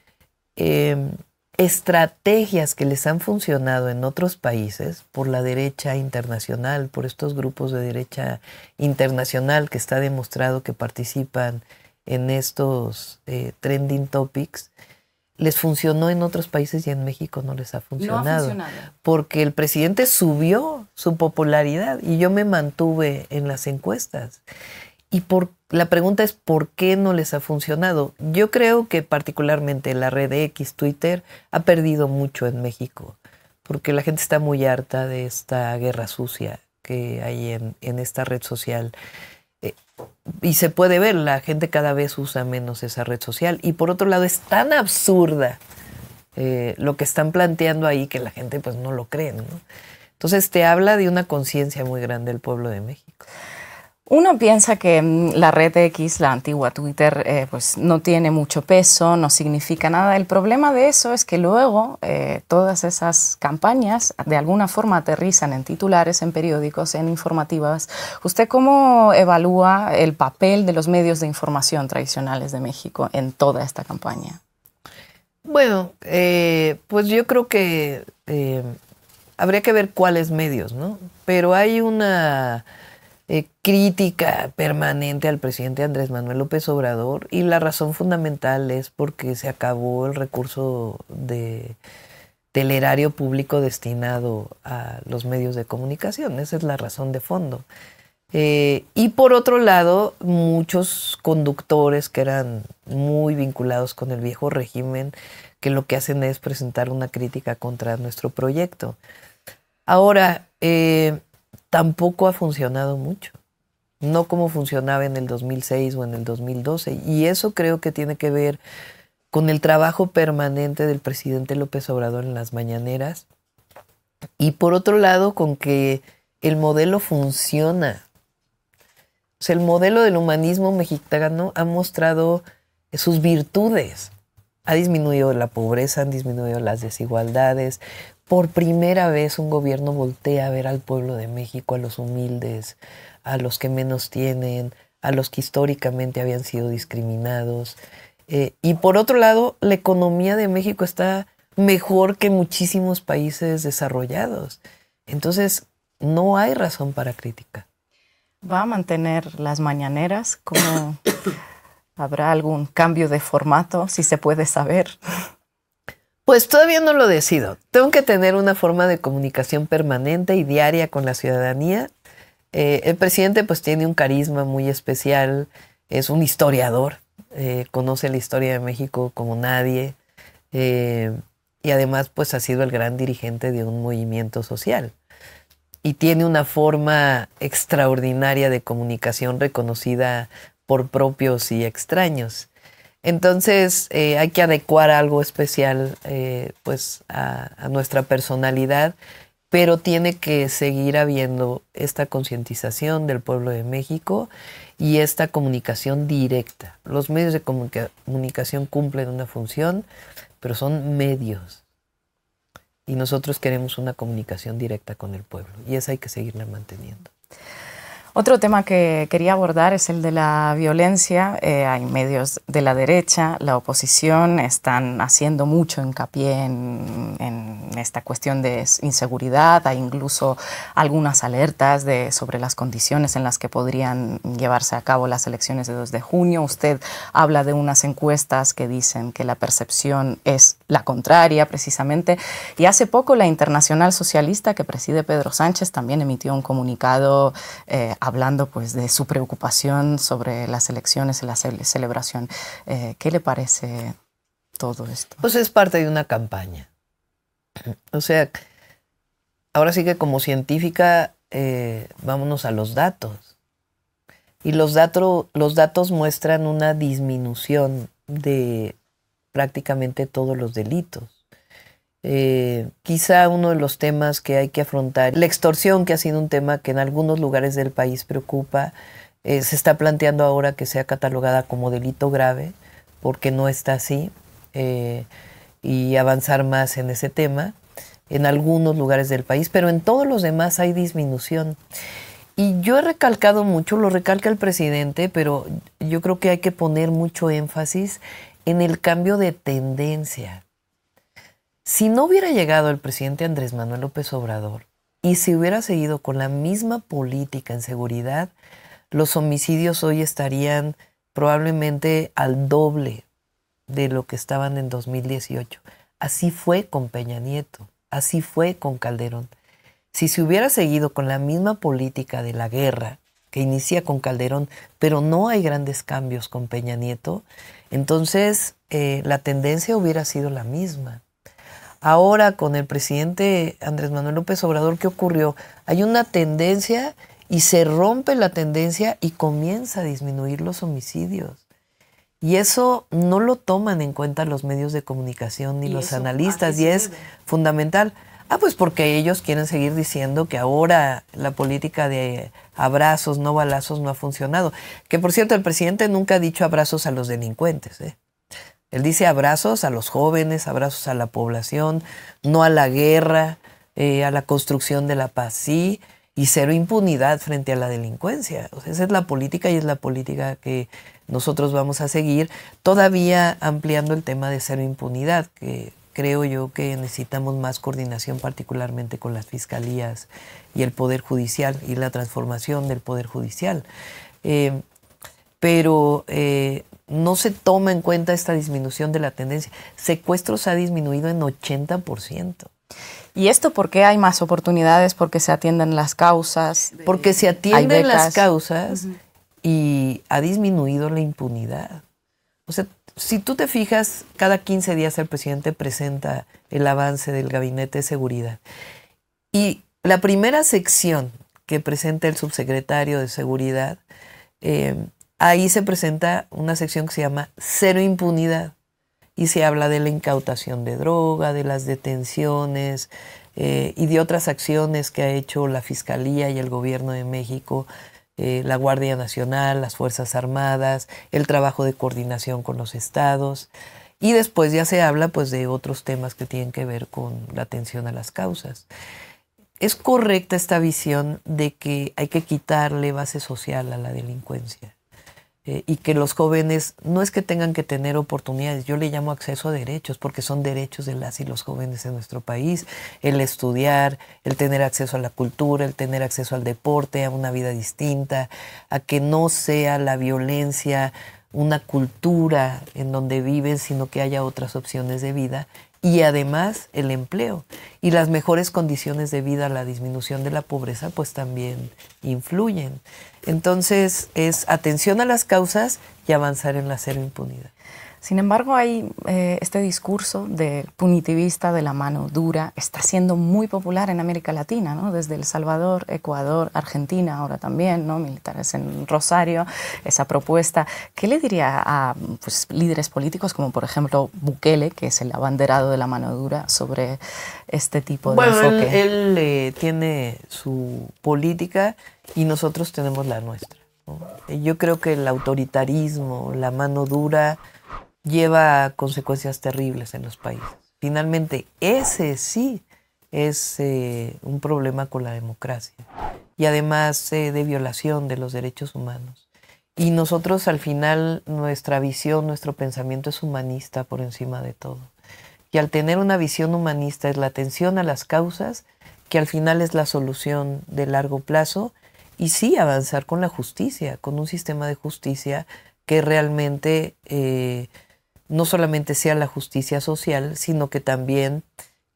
em, estrategias que les han funcionado en otros países por la derecha internacional, por estos grupos de derecha internacional que está demostrado que participan en estos eh, trending topics, les funcionó en otros países y en México no les ha funcionado. Porque el presidente subió su popularidad y yo me mantuve en las encuestas. Y la pregunta es por qué no les ha funcionado. Yo creo que particularmente la red X, Twitter, ha perdido mucho en México, porque la gente está muy harta de esta guerra sucia que hay en esta red social y se puede ver, la gente cada vez usa menos esa red social. Y por otro lado, es tan absurda eh, lo que están planteando ahí que la gente pues no lo cree. Entonces te habla de una conciencia muy grande del pueblo de México. Uno piensa que mm, la red X, la antigua Twitter, eh, pues no tiene mucho peso, no significa nada. El problema de eso es que luego eh, todas esas campañas de alguna forma aterrizan en titulares, en periódicos, en informativas. ¿Usted cómo evalúa el papel de los medios de información tradicionales de México en toda esta campaña? Bueno, eh, pues yo creo que habría que ver cuáles medios, ¿no? Pero hay una eh, crítica permanente al presidente Andrés Manuel López Obrador y la razón fundamental es porque se acabó el recurso de, del erario público destinado a los medios de comunicación. Esa es la razón de fondo. Eh, y por otro lado, muchos conductores que eran muy vinculados con el viejo régimen, que lo que hacen es presentar una crítica contra nuestro proyecto. Ahora, eh, tampoco ha funcionado mucho. No como funcionaba en el 2006 o en el 2012. Y eso creo que tiene que ver con el trabajo permanente del presidente López Obrador en las mañaneras. Y por otro lado, con que el modelo funciona. O sea, el modelo del humanismo mexicano ha mostrado sus virtudes. Ha disminuido la pobreza, han disminuido las desigualdades por primera vez un gobierno voltea a ver al pueblo de México, a los humildes, a los que menos tienen, a los que históricamente habían sido discriminados. Eh, y por otro lado, la economía de México está mejor que muchísimos países desarrollados. Entonces, no hay razón para crítica. ¿Va a mantener las mañaneras? (coughs) ¿Habrá algún cambio de formato, si se puede saber? Pues todavía no lo decido. Tengo que tener una forma de comunicación permanente y diaria con la ciudadanía. Eh, el presidente pues tiene un carisma muy especial, es un historiador, eh, conoce la historia de México como nadie eh, y además pues ha sido el gran dirigente de un movimiento social y tiene una forma extraordinaria de comunicación reconocida por propios y extraños. Entonces eh, hay que adecuar algo especial eh, pues a, nuestra personalidad, pero tiene que seguir habiendo esta concientización del pueblo de México y esta comunicación directa. Los medios de comunicación cumplen una función, pero son medios. Y nosotros queremos una comunicación directa con el pueblo y esa hay que seguirla manteniendo. Otro tema que quería abordar es el de la violencia. Eh, hay medios de la derecha, la oposición, están haciendo mucho hincapié en, en esta cuestión de inseguridad. Hay incluso algunas alertas de, sobre las condiciones en las que podrían llevarse a cabo las elecciones de 2 de junio. Usted habla de unas encuestas que dicen que la percepción es la contraria, precisamente. Y hace poco la Internacional Socialista, que preside Pedro Sánchez, también emitió un comunicado. Eh, hablando pues de su preocupación sobre las elecciones y la celebración. Eh, ¿Qué le parece todo esto? Pues es parte de una campaña. O sea, ahora sí que como científica, eh, vámonos a los datos. Y los, los datos muestran una disminución de prácticamente todos los delitos. Eh, quizá uno de los temas que hay que afrontar, la extorsión que ha sido un tema que en algunos lugares del país preocupa, eh, se está planteando ahora que sea catalogada como delito grave, porque no está así, eh, y avanzar más en ese tema en algunos lugares del país, pero en todos los demás hay disminución. Y yo he recalcado mucho, lo recalca el presidente, pero yo creo que hay que poner mucho énfasis en el cambio de tendencia. Si no hubiera llegado el presidente Andrés Manuel López Obrador y si hubiera seguido con la misma política en seguridad, los homicidios hoy estarían probablemente al doble de lo que estaban en 2018. Así fue con Peña Nieto, así fue con Calderón. Si se hubiera seguido con la misma política de la guerra que inicia con Calderón, pero no hay grandes cambios con Peña Nieto, entonces eh, la tendencia hubiera sido la misma. Ahora con el presidente Andrés Manuel López Obrador, ¿qué ocurrió? Hay una tendencia y se rompe la tendencia y comienza a disminuir los homicidios. Y eso no lo toman en cuenta los medios de comunicación ni los ah, analistas y es fundamental. Ah, pues porque ellos quieren seguir diciendo que ahora la política de abrazos, no balazos, no ha funcionado. Que por cierto, el presidente nunca ha dicho abrazos a los delincuentes. ¿eh? Él dice abrazos a los jóvenes, abrazos a la población, no a la guerra, eh, a la construcción de la paz, sí, y cero impunidad frente a la delincuencia. esa es la política y es la política que nosotros vamos a seguir, todavía ampliando el tema de cero impunidad, que creo yo que necesitamos más coordinación particularmente con las fiscalías y el Poder Judicial y la transformación del Poder Judicial. Eh, pero eh, no se toma en cuenta esta disminución de la tendencia. Secuestros ha disminuido en 80%. ¿Y esto por qué hay más oportunidades? Porque se atienden las causas. Porque se eh, atienden las causas y ha disminuido la impunidad. O sea, si tú te fijas, cada 15 días el presidente presenta el avance del gabinete de seguridad. Y la primera sección que presenta el subsecretario de seguridad eh, ahí se presenta una sección que se llama Cero Impunidad y se habla de la incautación de droga, de las detenciones eh, y de otras acciones que ha hecho la Fiscalía y el Gobierno de México, eh, la Guardia Nacional, las Fuerzas Armadas, el trabajo de coordinación con los estados. Y después ya se habla pues de otros temas que tienen que ver con la atención a las causas. Es correcta esta visión de que hay que quitarle base social a la delincuencia eh, y que los jóvenes no es que tengan que tener oportunidades, yo le llamo acceso a derechos, porque son derechos de las y los jóvenes en nuestro país, el estudiar, el tener acceso a la cultura, el tener acceso al deporte, a una vida distinta, a que no sea la violencia una cultura en donde viven, sino que haya otras opciones de vida y además el empleo y las mejores condiciones de vida, la disminución de la pobreza, pues también influyen. Entonces es atención a las causas y avanzar en la cero impunidad. Sin embargo, hay eh, este discurso de punitivista, de la mano dura, está siendo muy popular en América Latina, ¿no? desde El Salvador, Ecuador, Argentina, ahora también, ¿no? militares en Rosario, esa propuesta. ¿Qué le diría a pues, líderes políticos como, por ejemplo, Bukele, que es el abanderado de la mano dura, sobre este tipo de bueno, enfoque? Él, eh, tiene su política y nosotros tenemos la nuestra. Yo creo que el autoritarismo, la mano dura, lleva consecuencias terribles en los países. Finalmente, ese sí es eh, un problema con la democracia y además eh, de violación de los derechos humanos. Y nosotros al final, nuestra visión, nuestro pensamiento es humanista por encima de todo. Y al tener una visión humanista es la atención a las causas, que al final es la solución de largo plazo, y sí avanzar con la justicia, con un sistema de justicia que realmente... Eh, no solamente sea la justicia social, sino que también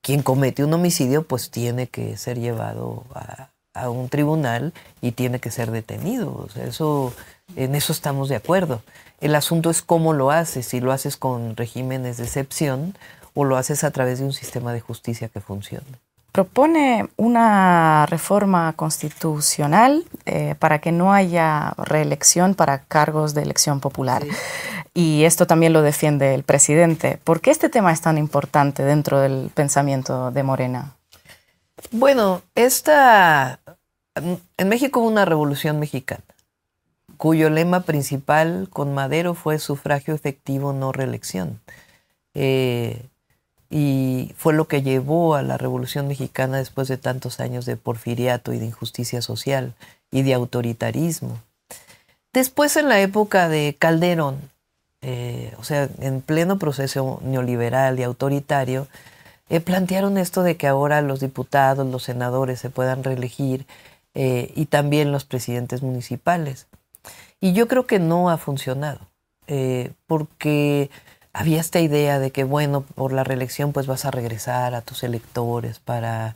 quien comete un homicidio pues tiene que ser llevado a, un tribunal y tiene que ser detenido. eso, en eso estamos de acuerdo. El asunto es cómo lo haces, si lo haces con regímenes de excepción o lo haces a través de un sistema de justicia que funcione. Propone una reforma constitucional eh, para que no haya reelección para cargos de elección popular y esto también lo defiende el presidente. ¿Por qué este tema es tan importante dentro del pensamiento de Morena? Bueno, esta en México hubo una revolución mexicana cuyo lema principal con Madero fue sufragio efectivo, no reelección. Eh, y fue lo que llevó a la Revolución Mexicana después de tantos años de porfiriato y de injusticia social y de autoritarismo. Después en la época de Calderón, eh, o sea, en pleno proceso neoliberal y autoritario, eh, plantearon esto de que ahora los diputados, los senadores se puedan reelegir eh, y también los presidentes municipales. Y yo creo que no ha funcionado, porque había esta idea de que, bueno, por la reelección pues vas a regresar a tus electores para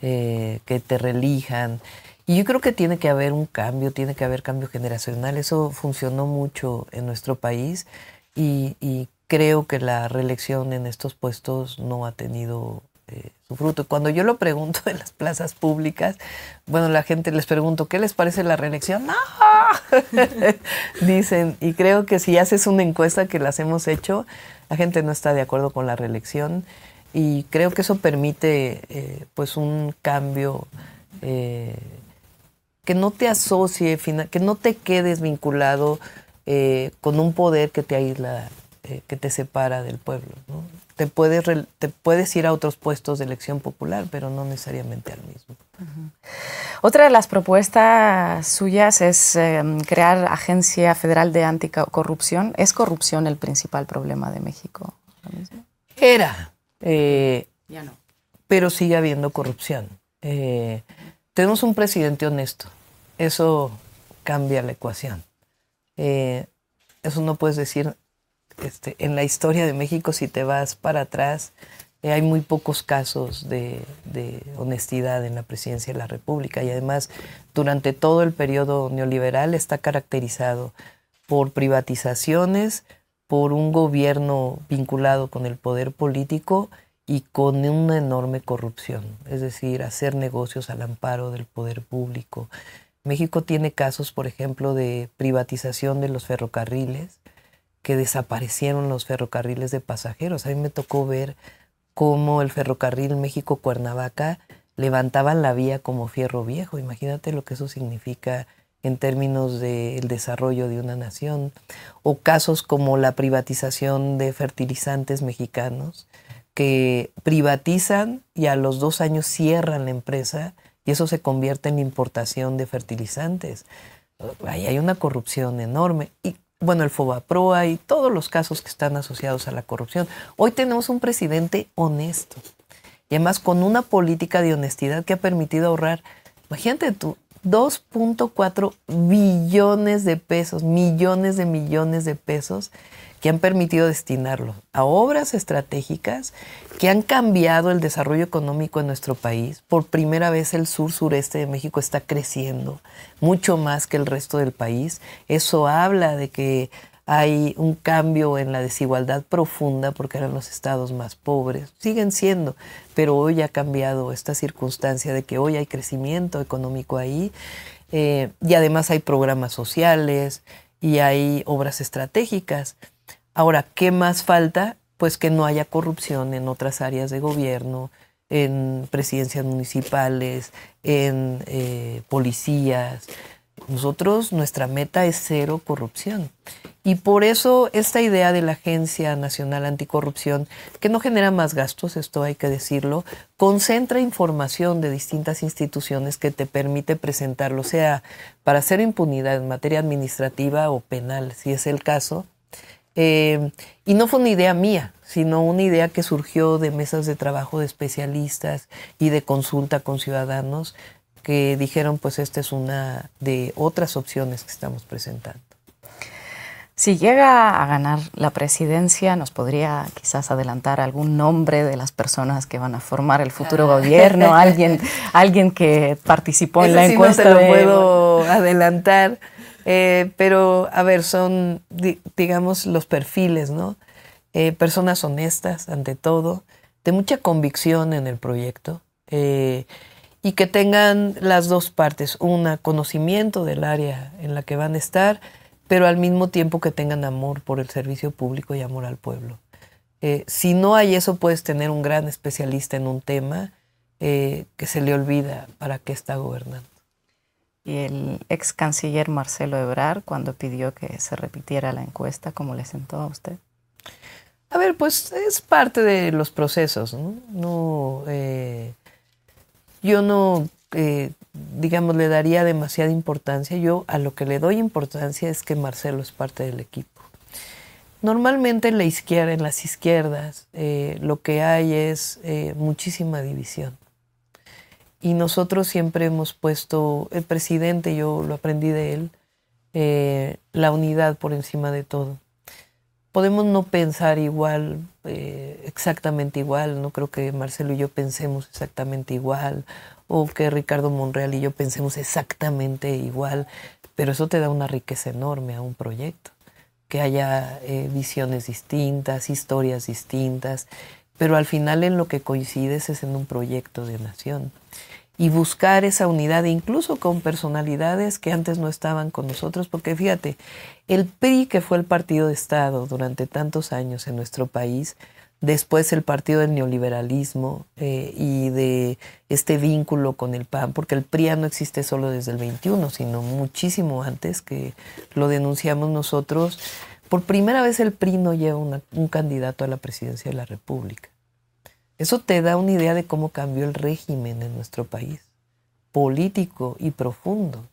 que te reelijan. Y yo creo que tiene que haber un cambio, tiene que haber cambio generacional. Eso funcionó mucho en nuestro país y, creo que la reelección en estos puestos no ha tenido eh, su fruto. Cuando yo lo pregunto en las plazas públicas, bueno, la gente les pregunto, ¿qué les parece la reelección? No, (laughs) dicen, y creo que si haces una encuesta que las hemos hecho, la gente no está de acuerdo con la reelección y creo que eso permite eh, pues un cambio. Eh, que no te asocie, que no te quedes vinculado eh, con un poder que te aísla, eh, que te separa del pueblo. Te, puedes te puedes ir a otros puestos de elección popular, pero no necesariamente al mismo. Otra de las propuestas suyas es em, crear Agencia Federal de Anticorrupción. ¿Es corrupción el principal problema de México? Era. ya eh, no. Pero sigue habiendo corrupción tenemos un presidente honesto. Eso cambia la ecuación. Eh, eso no puedes decir este, en la historia de México si te vas para atrás. Eh, hay muy pocos casos de, de, honestidad en la presidencia de la República y además durante todo el periodo neoliberal está caracterizado por privatizaciones, por un gobierno vinculado con el poder político y con una enorme corrupción, es decir, hacer negocios al amparo del poder público. México tiene casos, por ejemplo, de privatización de los ferrocarriles, que desaparecieron los ferrocarriles de pasajeros. A mí me tocó ver cómo el ferrocarril México-Cuernavaca levantaba la vía como fierro viejo. Imagínate lo que eso significa en términos del desarrollo de una nación. O casos como la privatización de fertilizantes mexicanos, que privatizan y a los dos años cierran la empresa y eso se convierte en importación de fertilizantes. Ahí hay una corrupción enorme. Y bueno, el FOBAPROA y todos los casos que están asociados a la corrupción. Hoy tenemos un presidente honesto y además con una política de honestidad que ha permitido ahorrar. Imagínate tú, 2.4 billones de pesos, millones de millones de pesos que han permitido destinarlo a obras estratégicas que han cambiado el desarrollo económico en nuestro país. Por primera vez el sur sureste de México está creciendo mucho más que el resto del país. Eso habla de que hay un cambio en la desigualdad profunda porque eran los estados más pobres, siguen siendo, pero hoy ha cambiado esta circunstancia de que hoy hay crecimiento económico ahí eh, y además hay programas sociales y hay obras estratégicas. Ahora, ¿qué más falta? Pues que no haya corrupción en otras áreas de gobierno, en presidencias municipales, en eh, policías, nosotros, nuestra meta es cero corrupción. Y por eso esta idea de la Agencia Nacional Anticorrupción, que no genera más gastos, esto hay que decirlo, concentra información de distintas instituciones que te permite presentarlo, sea para hacer impunidad en materia administrativa o penal, si es el caso. Eh, y no fue una idea mía, sino una idea que surgió de mesas de trabajo de especialistas y de consulta con ciudadanos que dijeron, pues esta es una de otras opciones que estamos presentando. Si llega a ganar la presidencia, ¿nos podría quizás adelantar algún nombre de las personas que van a formar el futuro ah. gobierno? ¿Alguien, (laughs) alguien que participó en la encuesta? lo puedo adelantar, eh, pero a ver, son, digamos, los perfiles, ¿no? Eh, personas honestas, ante todo, de mucha convicción en el proyecto. Eh, y que tengan las dos partes, una conocimiento del área en la que van a estar, pero al mismo tiempo que tengan amor por el servicio público y amor al pueblo. Eh, si no hay eso, puedes tener un gran especialista en un tema eh, que se le olvida para qué está gobernando. Y el ex canciller Marcelo Ebrard, cuando pidió que se repitiera la encuesta, ¿cómo le sentó a usted? A ver, pues es parte de los procesos, ¿no? no eh, yo no, eh, digamos, le daría demasiada importancia. Yo a lo que le doy importancia es que Marcelo es parte del equipo. Normalmente en la izquierda, en las izquierdas, eh, lo que hay es eh, muchísima división. Y nosotros siempre hemos puesto, el presidente, yo lo aprendí de él, la unidad por encima de todo podemos no pensar igual, eh, exactamente igual, no creo que Marcelo y yo pensemos exactamente igual, o que Ricardo Monreal y yo pensemos exactamente igual, pero eso te da una riqueza enorme a un proyecto, que haya eh, visiones distintas, historias distintas, pero al final en lo que coincides es en un proyecto de nación y buscar esa unidad, incluso con personalidades que antes no estaban con nosotros, porque fíjate, el PRI, que fue el partido de Estado durante tantos años en nuestro país, después el partido del neoliberalismo eh, y de este vínculo con el PAN, porque el PRI no existe solo desde el 21, sino muchísimo antes que lo denunciamos nosotros. Por primera vez el PRI no lleva un candidato a la presidencia de la República. Eso te da una idea de cómo cambió el régimen en nuestro país, político y profundo.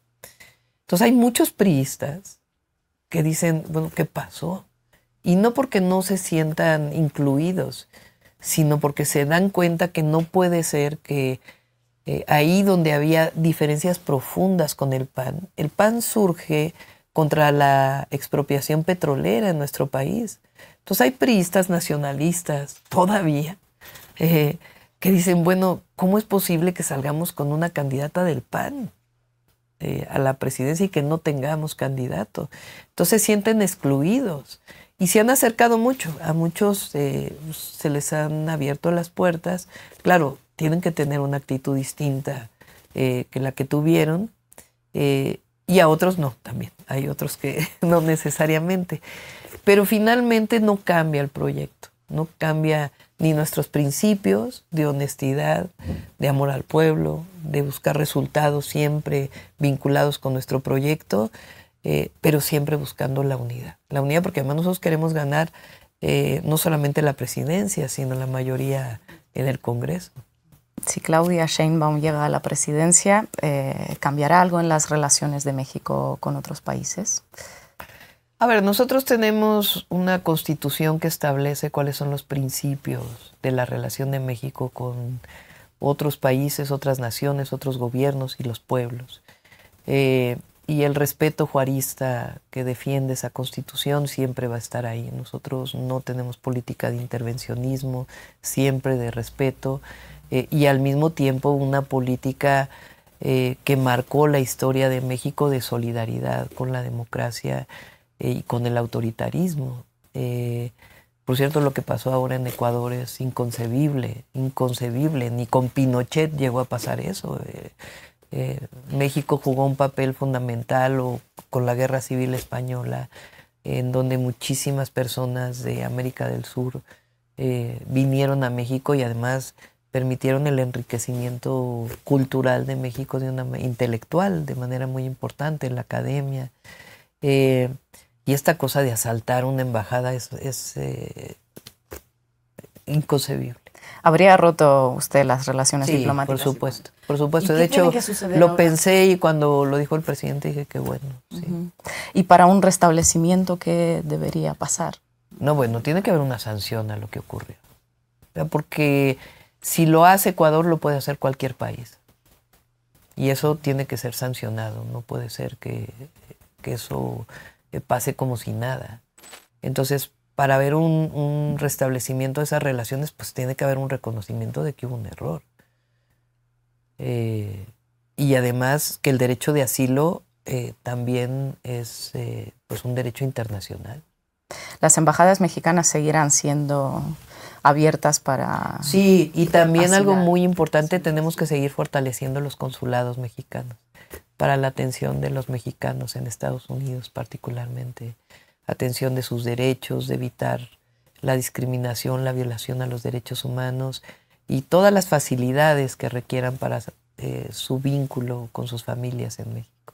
Entonces hay muchos priistas que dicen, bueno, ¿qué pasó? Y no porque no se sientan incluidos, sino porque se dan cuenta que no puede ser que eh, ahí donde había diferencias profundas con el PAN, el PAN surge contra la expropiación petrolera en nuestro país. Entonces hay priistas nacionalistas todavía eh, que dicen, bueno, ¿cómo es posible que salgamos con una candidata del PAN? Eh, a la presidencia y que no tengamos candidato. Entonces sienten excluidos y se han acercado mucho. A muchos eh, se les han abierto las puertas. Claro, tienen que tener una actitud distinta que la que tuvieron y a otros no, también. Hay otros que (laughs) no necesariamente. Pero finalmente no cambia el proyecto, no cambia ni nuestros principios de honestidad, de amor al pueblo, de buscar resultados siempre vinculados con nuestro proyecto, eh, pero siempre buscando la unidad. La unidad porque además nosotros queremos ganar eh, no solamente la presidencia, sino la mayoría en el Congreso. Si Claudia Sheinbaum llega a la presidencia, eh, ¿cambiará algo en las relaciones de México con otros países? A ver, nosotros tenemos una constitución que establece cuáles son los principios de la relación de México con otros países, otras naciones, otros gobiernos y los pueblos. Eh, y el respeto juarista que defiende esa constitución siempre va a estar ahí. Nosotros no tenemos política de intervencionismo, siempre de respeto eh, y al mismo tiempo una política eh, que marcó la historia de México de solidaridad con la democracia eh, y con el autoritarismo. Eh, por cierto, lo que pasó ahora en Ecuador es inconcebible, inconcebible. Ni con Pinochet llegó a pasar eso. Eh, México jugó un papel fundamental con la Guerra Civil Española, en donde muchísimas personas de América del Sur vinieron a México y además permitieron el enriquecimiento cultural de México de una intelectual de manera muy importante en la academia. Y esta cosa de asaltar una embajada es, eh, inconcebible. ¿Habría roto usted las relaciones diplomáticas? Por supuesto, por supuesto. De hecho, lo pensé y cuando lo dijo el presidente dije que bueno. ¿Y para un restablecimiento qué debería pasar? No, bueno, tiene que haber una sanción a lo que ocurrió. Porque si lo hace Ecuador, lo puede hacer cualquier país. Y eso tiene que ser sancionado, no puede ser que eso pase como si nada. Entonces, para ver un, restablecimiento de esas relaciones, pues tiene que haber un reconocimiento de que hubo un error. Eh, y además que el derecho de asilo eh, también es eh, pues un derecho internacional. Las embajadas mexicanas seguirán siendo abiertas para... Sí, y también algo muy importante, tenemos que seguir fortaleciendo los consulados mexicanos para la atención de los mexicanos en Estados Unidos particularmente, atención de sus derechos, de evitar la discriminación, la violación a los derechos humanos y todas las facilidades que requieran para eh, su vínculo con sus familias en México.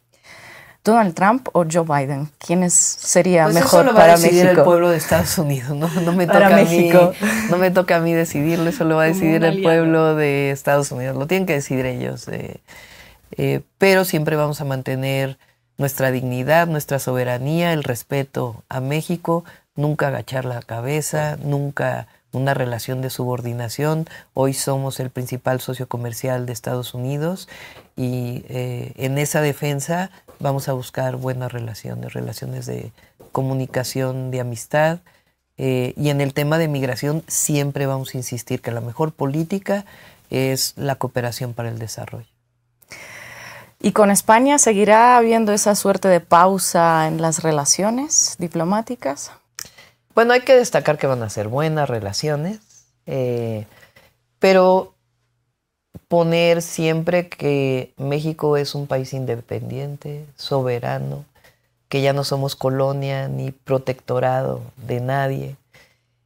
Donald Trump o Joe Biden, ¿quiénes sería pues mejor eso lo va para a decidir el pueblo de Estados Unidos, no, me toca a mí, no me toca a mí decidirlo, eso lo va a decidir el pueblo de Estados Unidos, lo tienen que decidir ellos. Eh, eh, pero siempre vamos a mantener nuestra dignidad, nuestra soberanía, el respeto a México, nunca agachar la cabeza, nunca una relación de subordinación. Hoy somos el principal socio comercial de Estados Unidos y eh, en esa defensa vamos a buscar buenas relaciones, relaciones de comunicación, de amistad. Eh, y en el tema de migración siempre vamos a insistir que la mejor política es la cooperación para el desarrollo. ¿Y con España seguirá habiendo esa suerte de pausa en las relaciones diplomáticas? Bueno, hay que destacar que van a ser buenas relaciones, eh, pero poner siempre que México es un país independiente, soberano, que ya no somos colonia ni protectorado de nadie.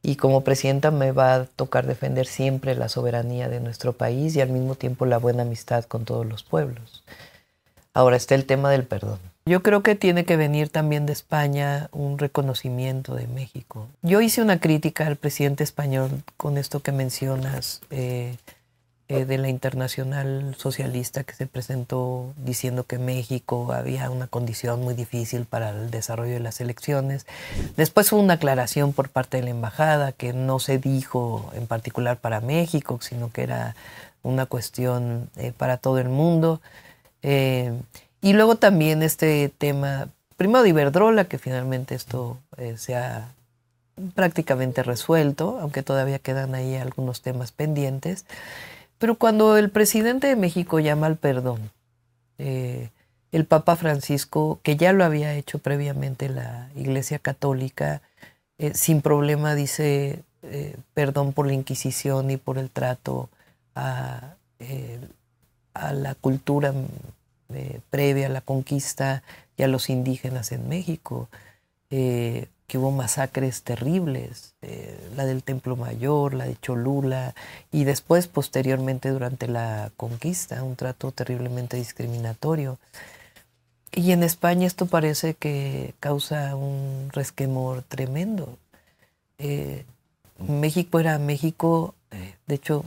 Y como presidenta me va a tocar defender siempre la soberanía de nuestro país y al mismo tiempo la buena amistad con todos los pueblos. Ahora está el tema del perdón. Yo creo que tiene que venir también de España un reconocimiento de México. Yo hice una crítica al presidente español con esto que mencionas eh, eh, de la internacional socialista que se presentó diciendo que México había una condición muy difícil para el desarrollo de las elecciones. Después fue una aclaración por parte de la embajada que no se dijo en particular para México, sino que era una cuestión eh, para todo el mundo. Eh, y luego también este tema, primero de Iberdrola, que finalmente esto eh, se ha prácticamente resuelto, aunque todavía quedan ahí algunos temas pendientes. Pero cuando el presidente de México llama al perdón, eh, el Papa Francisco, que ya lo había hecho previamente la Iglesia Católica, sin problema dice perdón por la Inquisición y por el trato a a la cultura mm, previa a la conquista y a los indígenas en México, eh, que hubo masacres terribles, eh, la del Templo Mayor, la de Cholula, y después, posteriormente, durante la conquista, un trato terriblemente discriminatorio. Y en España esto parece que causa un resquemor tremendo. Eh, México era México, de hecho,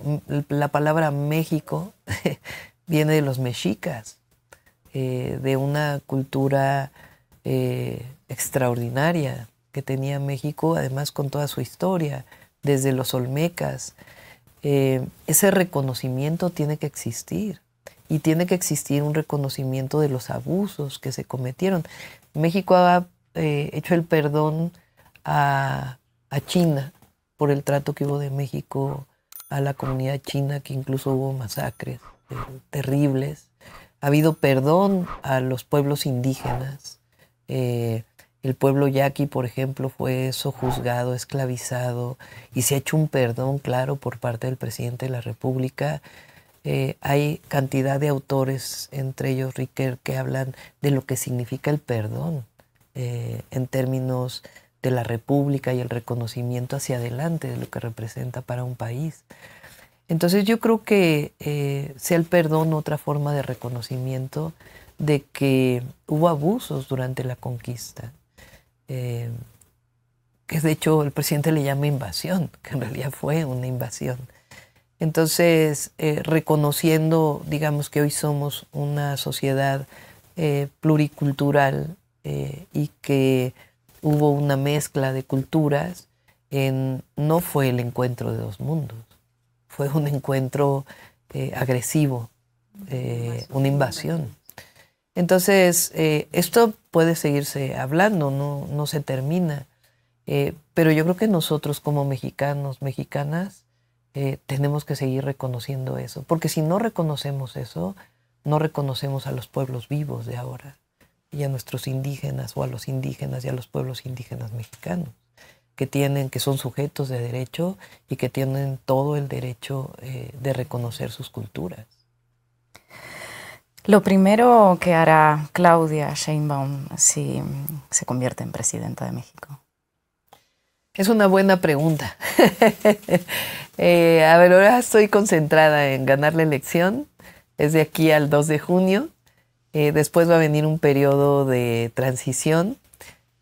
la palabra México (laughs) viene de los mexicas, eh, de una cultura eh, extraordinaria que tenía México, además con toda su historia, desde los olmecas. Eh, ese reconocimiento tiene que existir y tiene que existir un reconocimiento de los abusos que se cometieron. México ha hecho el perdón a, China por el trato que hubo de México a la comunidad china, que incluso hubo masacres terribles. Ha habido perdón a los pueblos indígenas. Eh, el pueblo yaqui, por ejemplo, fue sojuzgado, esclavizado, y se ha hecho un perdón claro por parte del presidente de la República. Eh, hay cantidad de autores, entre ellos Ricker, que hablan de lo que significa el perdón eh, en términos de la República y el reconocimiento hacia adelante de lo que representa para un país. Entonces yo creo que eh, sea el perdón otra forma de reconocimiento de que hubo abusos durante la conquista, eh, que de hecho el presidente le llama invasión, que en realidad fue una invasión. Entonces, eh, reconociendo, digamos, que hoy somos una sociedad pluricultural y que hubo una mezcla de culturas, no fue el encuentro de dos mundos fue un encuentro eh, agresivo, eh, una invasión. Entonces, eh, esto puede seguirse hablando, no, no se termina, pero yo creo que nosotros como mexicanos, mexicanas, tenemos que seguir reconociendo eso, porque si no reconocemos eso, no reconocemos a los pueblos vivos de ahora y a nuestros indígenas o a los indígenas y a los pueblos indígenas mexicanos que tienen, que son sujetos de derecho y que tienen todo el derecho eh, de reconocer sus culturas. Lo primero que hará Claudia Sheinbaum si mm, se convierte en presidenta de México. Es una buena pregunta. (laughs) Eh, a ver, ahora estoy concentrada en ganar la elección. Es de aquí al 2 de junio. Eh, después va a venir un periodo de transición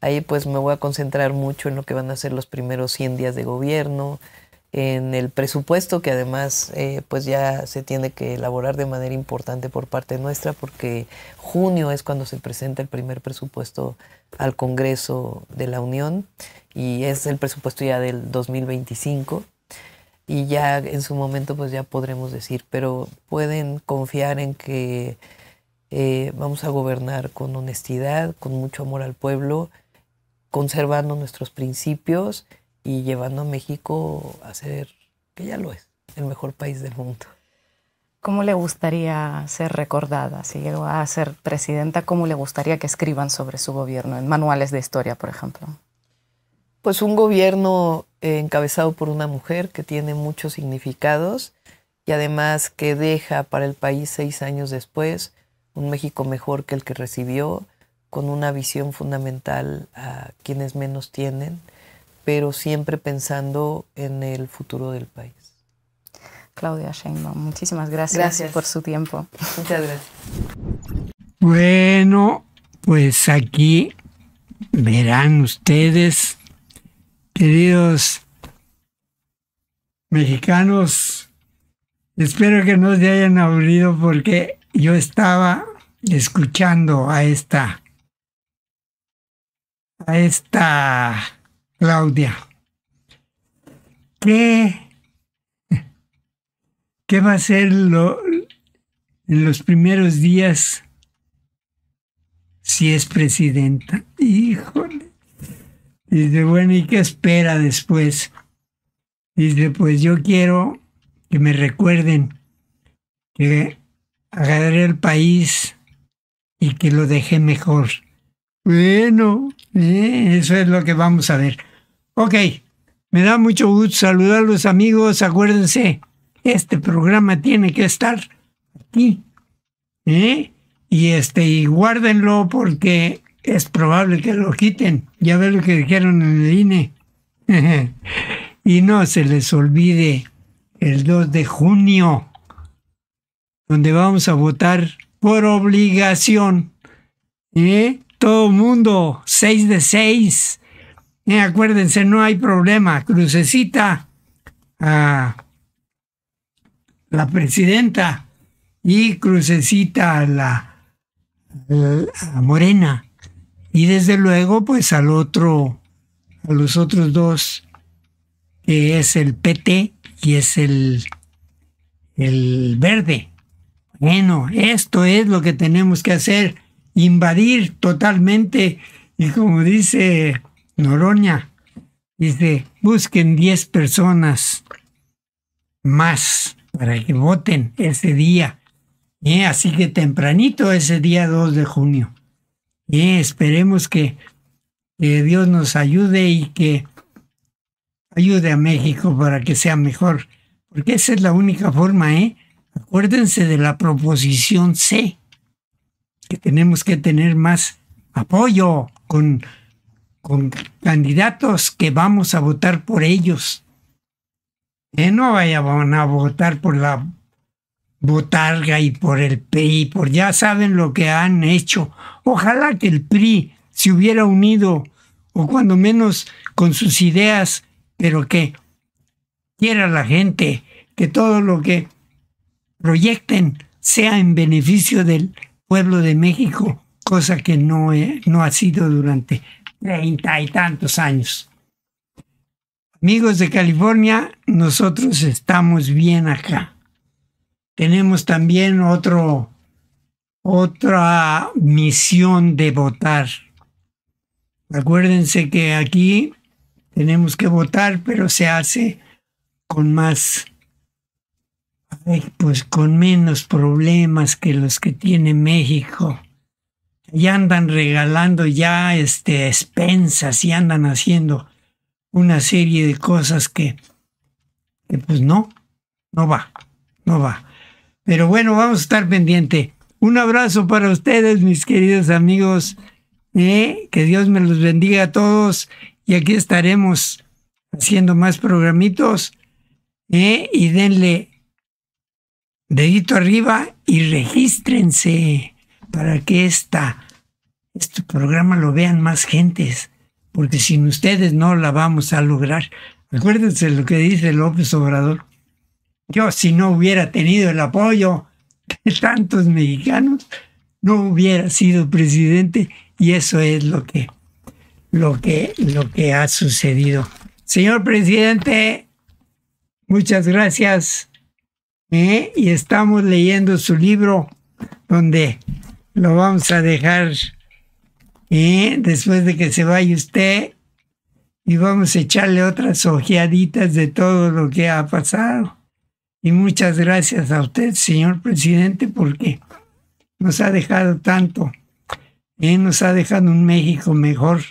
Ahí pues me voy a concentrar mucho en lo que van a ser los primeros 100 días de gobierno, en el presupuesto que además eh, pues ya se tiene que elaborar de manera importante por parte nuestra porque junio es cuando se presenta el primer presupuesto al Congreso de la Unión y es el presupuesto ya del 2025 y ya en su momento pues ya podremos decir pero pueden confiar en que eh, vamos a gobernar con honestidad con mucho amor al pueblo conservando nuestros principios y llevando a México a ser, que ya lo es, el mejor país del mundo. ¿Cómo le gustaría ser recordada? Si llegó a ser presidenta, ¿cómo le gustaría que escriban sobre su gobierno en manuales de historia, por ejemplo? Pues un gobierno encabezado por una mujer que tiene muchos significados y además que deja para el país seis años después un México mejor que el que recibió, con una visión fundamental a quienes menos tienen, pero siempre pensando en el futuro del país. Claudia Sheinbaum, muchísimas gracias, gracias. por su tiempo. Muchas gracias. Bueno, pues aquí verán ustedes, queridos mexicanos, espero que no se hayan aburrido porque yo estaba escuchando a esta a esta Claudia. ¿Qué, qué va a ser en los primeros días si es presidenta? Híjole. Dice, bueno, ¿y qué espera después? Dice, pues yo quiero que me recuerden que agarré el país y que lo dejé mejor. Bueno, eso es lo que vamos a ver. Ok, me da mucho gusto saludar a los amigos. Acuérdense, este programa tiene que estar aquí. ¿eh? Y, este, y guárdenlo porque es probable que lo quiten. Ya ve lo que dijeron en el INE. (laughs) y no se les olvide el 2 de junio, donde vamos a votar por obligación. ¿eh? Todo mundo, 6 de 6. Eh, acuérdense, no hay problema. Crucecita a ah, la presidenta y crucecita a la, Morena. Y desde luego, pues al otro, a los otros dos, que es el PT y es el, el verde. Bueno, esto es lo que tenemos que hacer invadir totalmente. Y como dice Noroña, dice, busquen 10 personas más para que voten ese día. y Así que tempranito ese día 2 de junio. y Esperemos que, Dios nos ayude y que ayude a México para que sea mejor. Porque esa es la única forma, ¿eh? Acuérdense de la proposición C tenemos que tener más apoyo con, con candidatos que vamos a votar por ellos. Que eh, no vayan a votar por la botarga y por el PRI, por ya saben lo que han hecho. Ojalá que el PRI se hubiera unido, o cuando menos con sus ideas, pero que quiera la gente, que todo lo que proyecten sea en beneficio del, pueblo de México, cosa que no, no ha sido durante treinta y tantos años. Amigos de California, nosotros estamos bien acá. Tenemos también otro, otra misión de votar. Acuérdense que aquí tenemos que votar, pero se hace con más pues con menos problemas que los que tiene México. Ya andan regalando ya este, expensas y andan haciendo una serie de cosas que, que pues no, no va, no va. Pero bueno, vamos a estar pendiente. Un abrazo para ustedes, mis queridos amigos. Eh, que Dios me los bendiga a todos. Y aquí estaremos haciendo más programitos. Eh, y denle dedito arriba y regístrense para que esta, este programa lo vean más gentes, porque sin ustedes no la vamos a lograr. Acuérdense lo que dice López Obrador. Yo si no hubiera tenido el apoyo de tantos mexicanos, no hubiera sido presidente y eso es lo que, lo que, lo que ha sucedido. Señor presidente, muchas gracias. ¿eh? y estamos leyendo su libro donde lo vamos a dejar ¿eh? después de que se vaya usted y vamos a echarle otras ojeaditas de todo lo que ha pasado. Y muchas gracias a usted, señor presidente, porque nos ha dejado tanto, ¿eh? nos ha dejado un México mejor,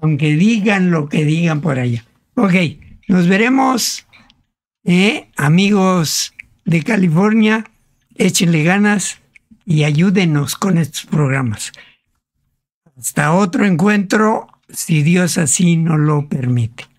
aunque digan lo que digan por allá. Ok, nos veremos, amigos de California, échenle ganas y ayúdenos con estos programas. Hasta otro encuentro, si Dios así no lo permite.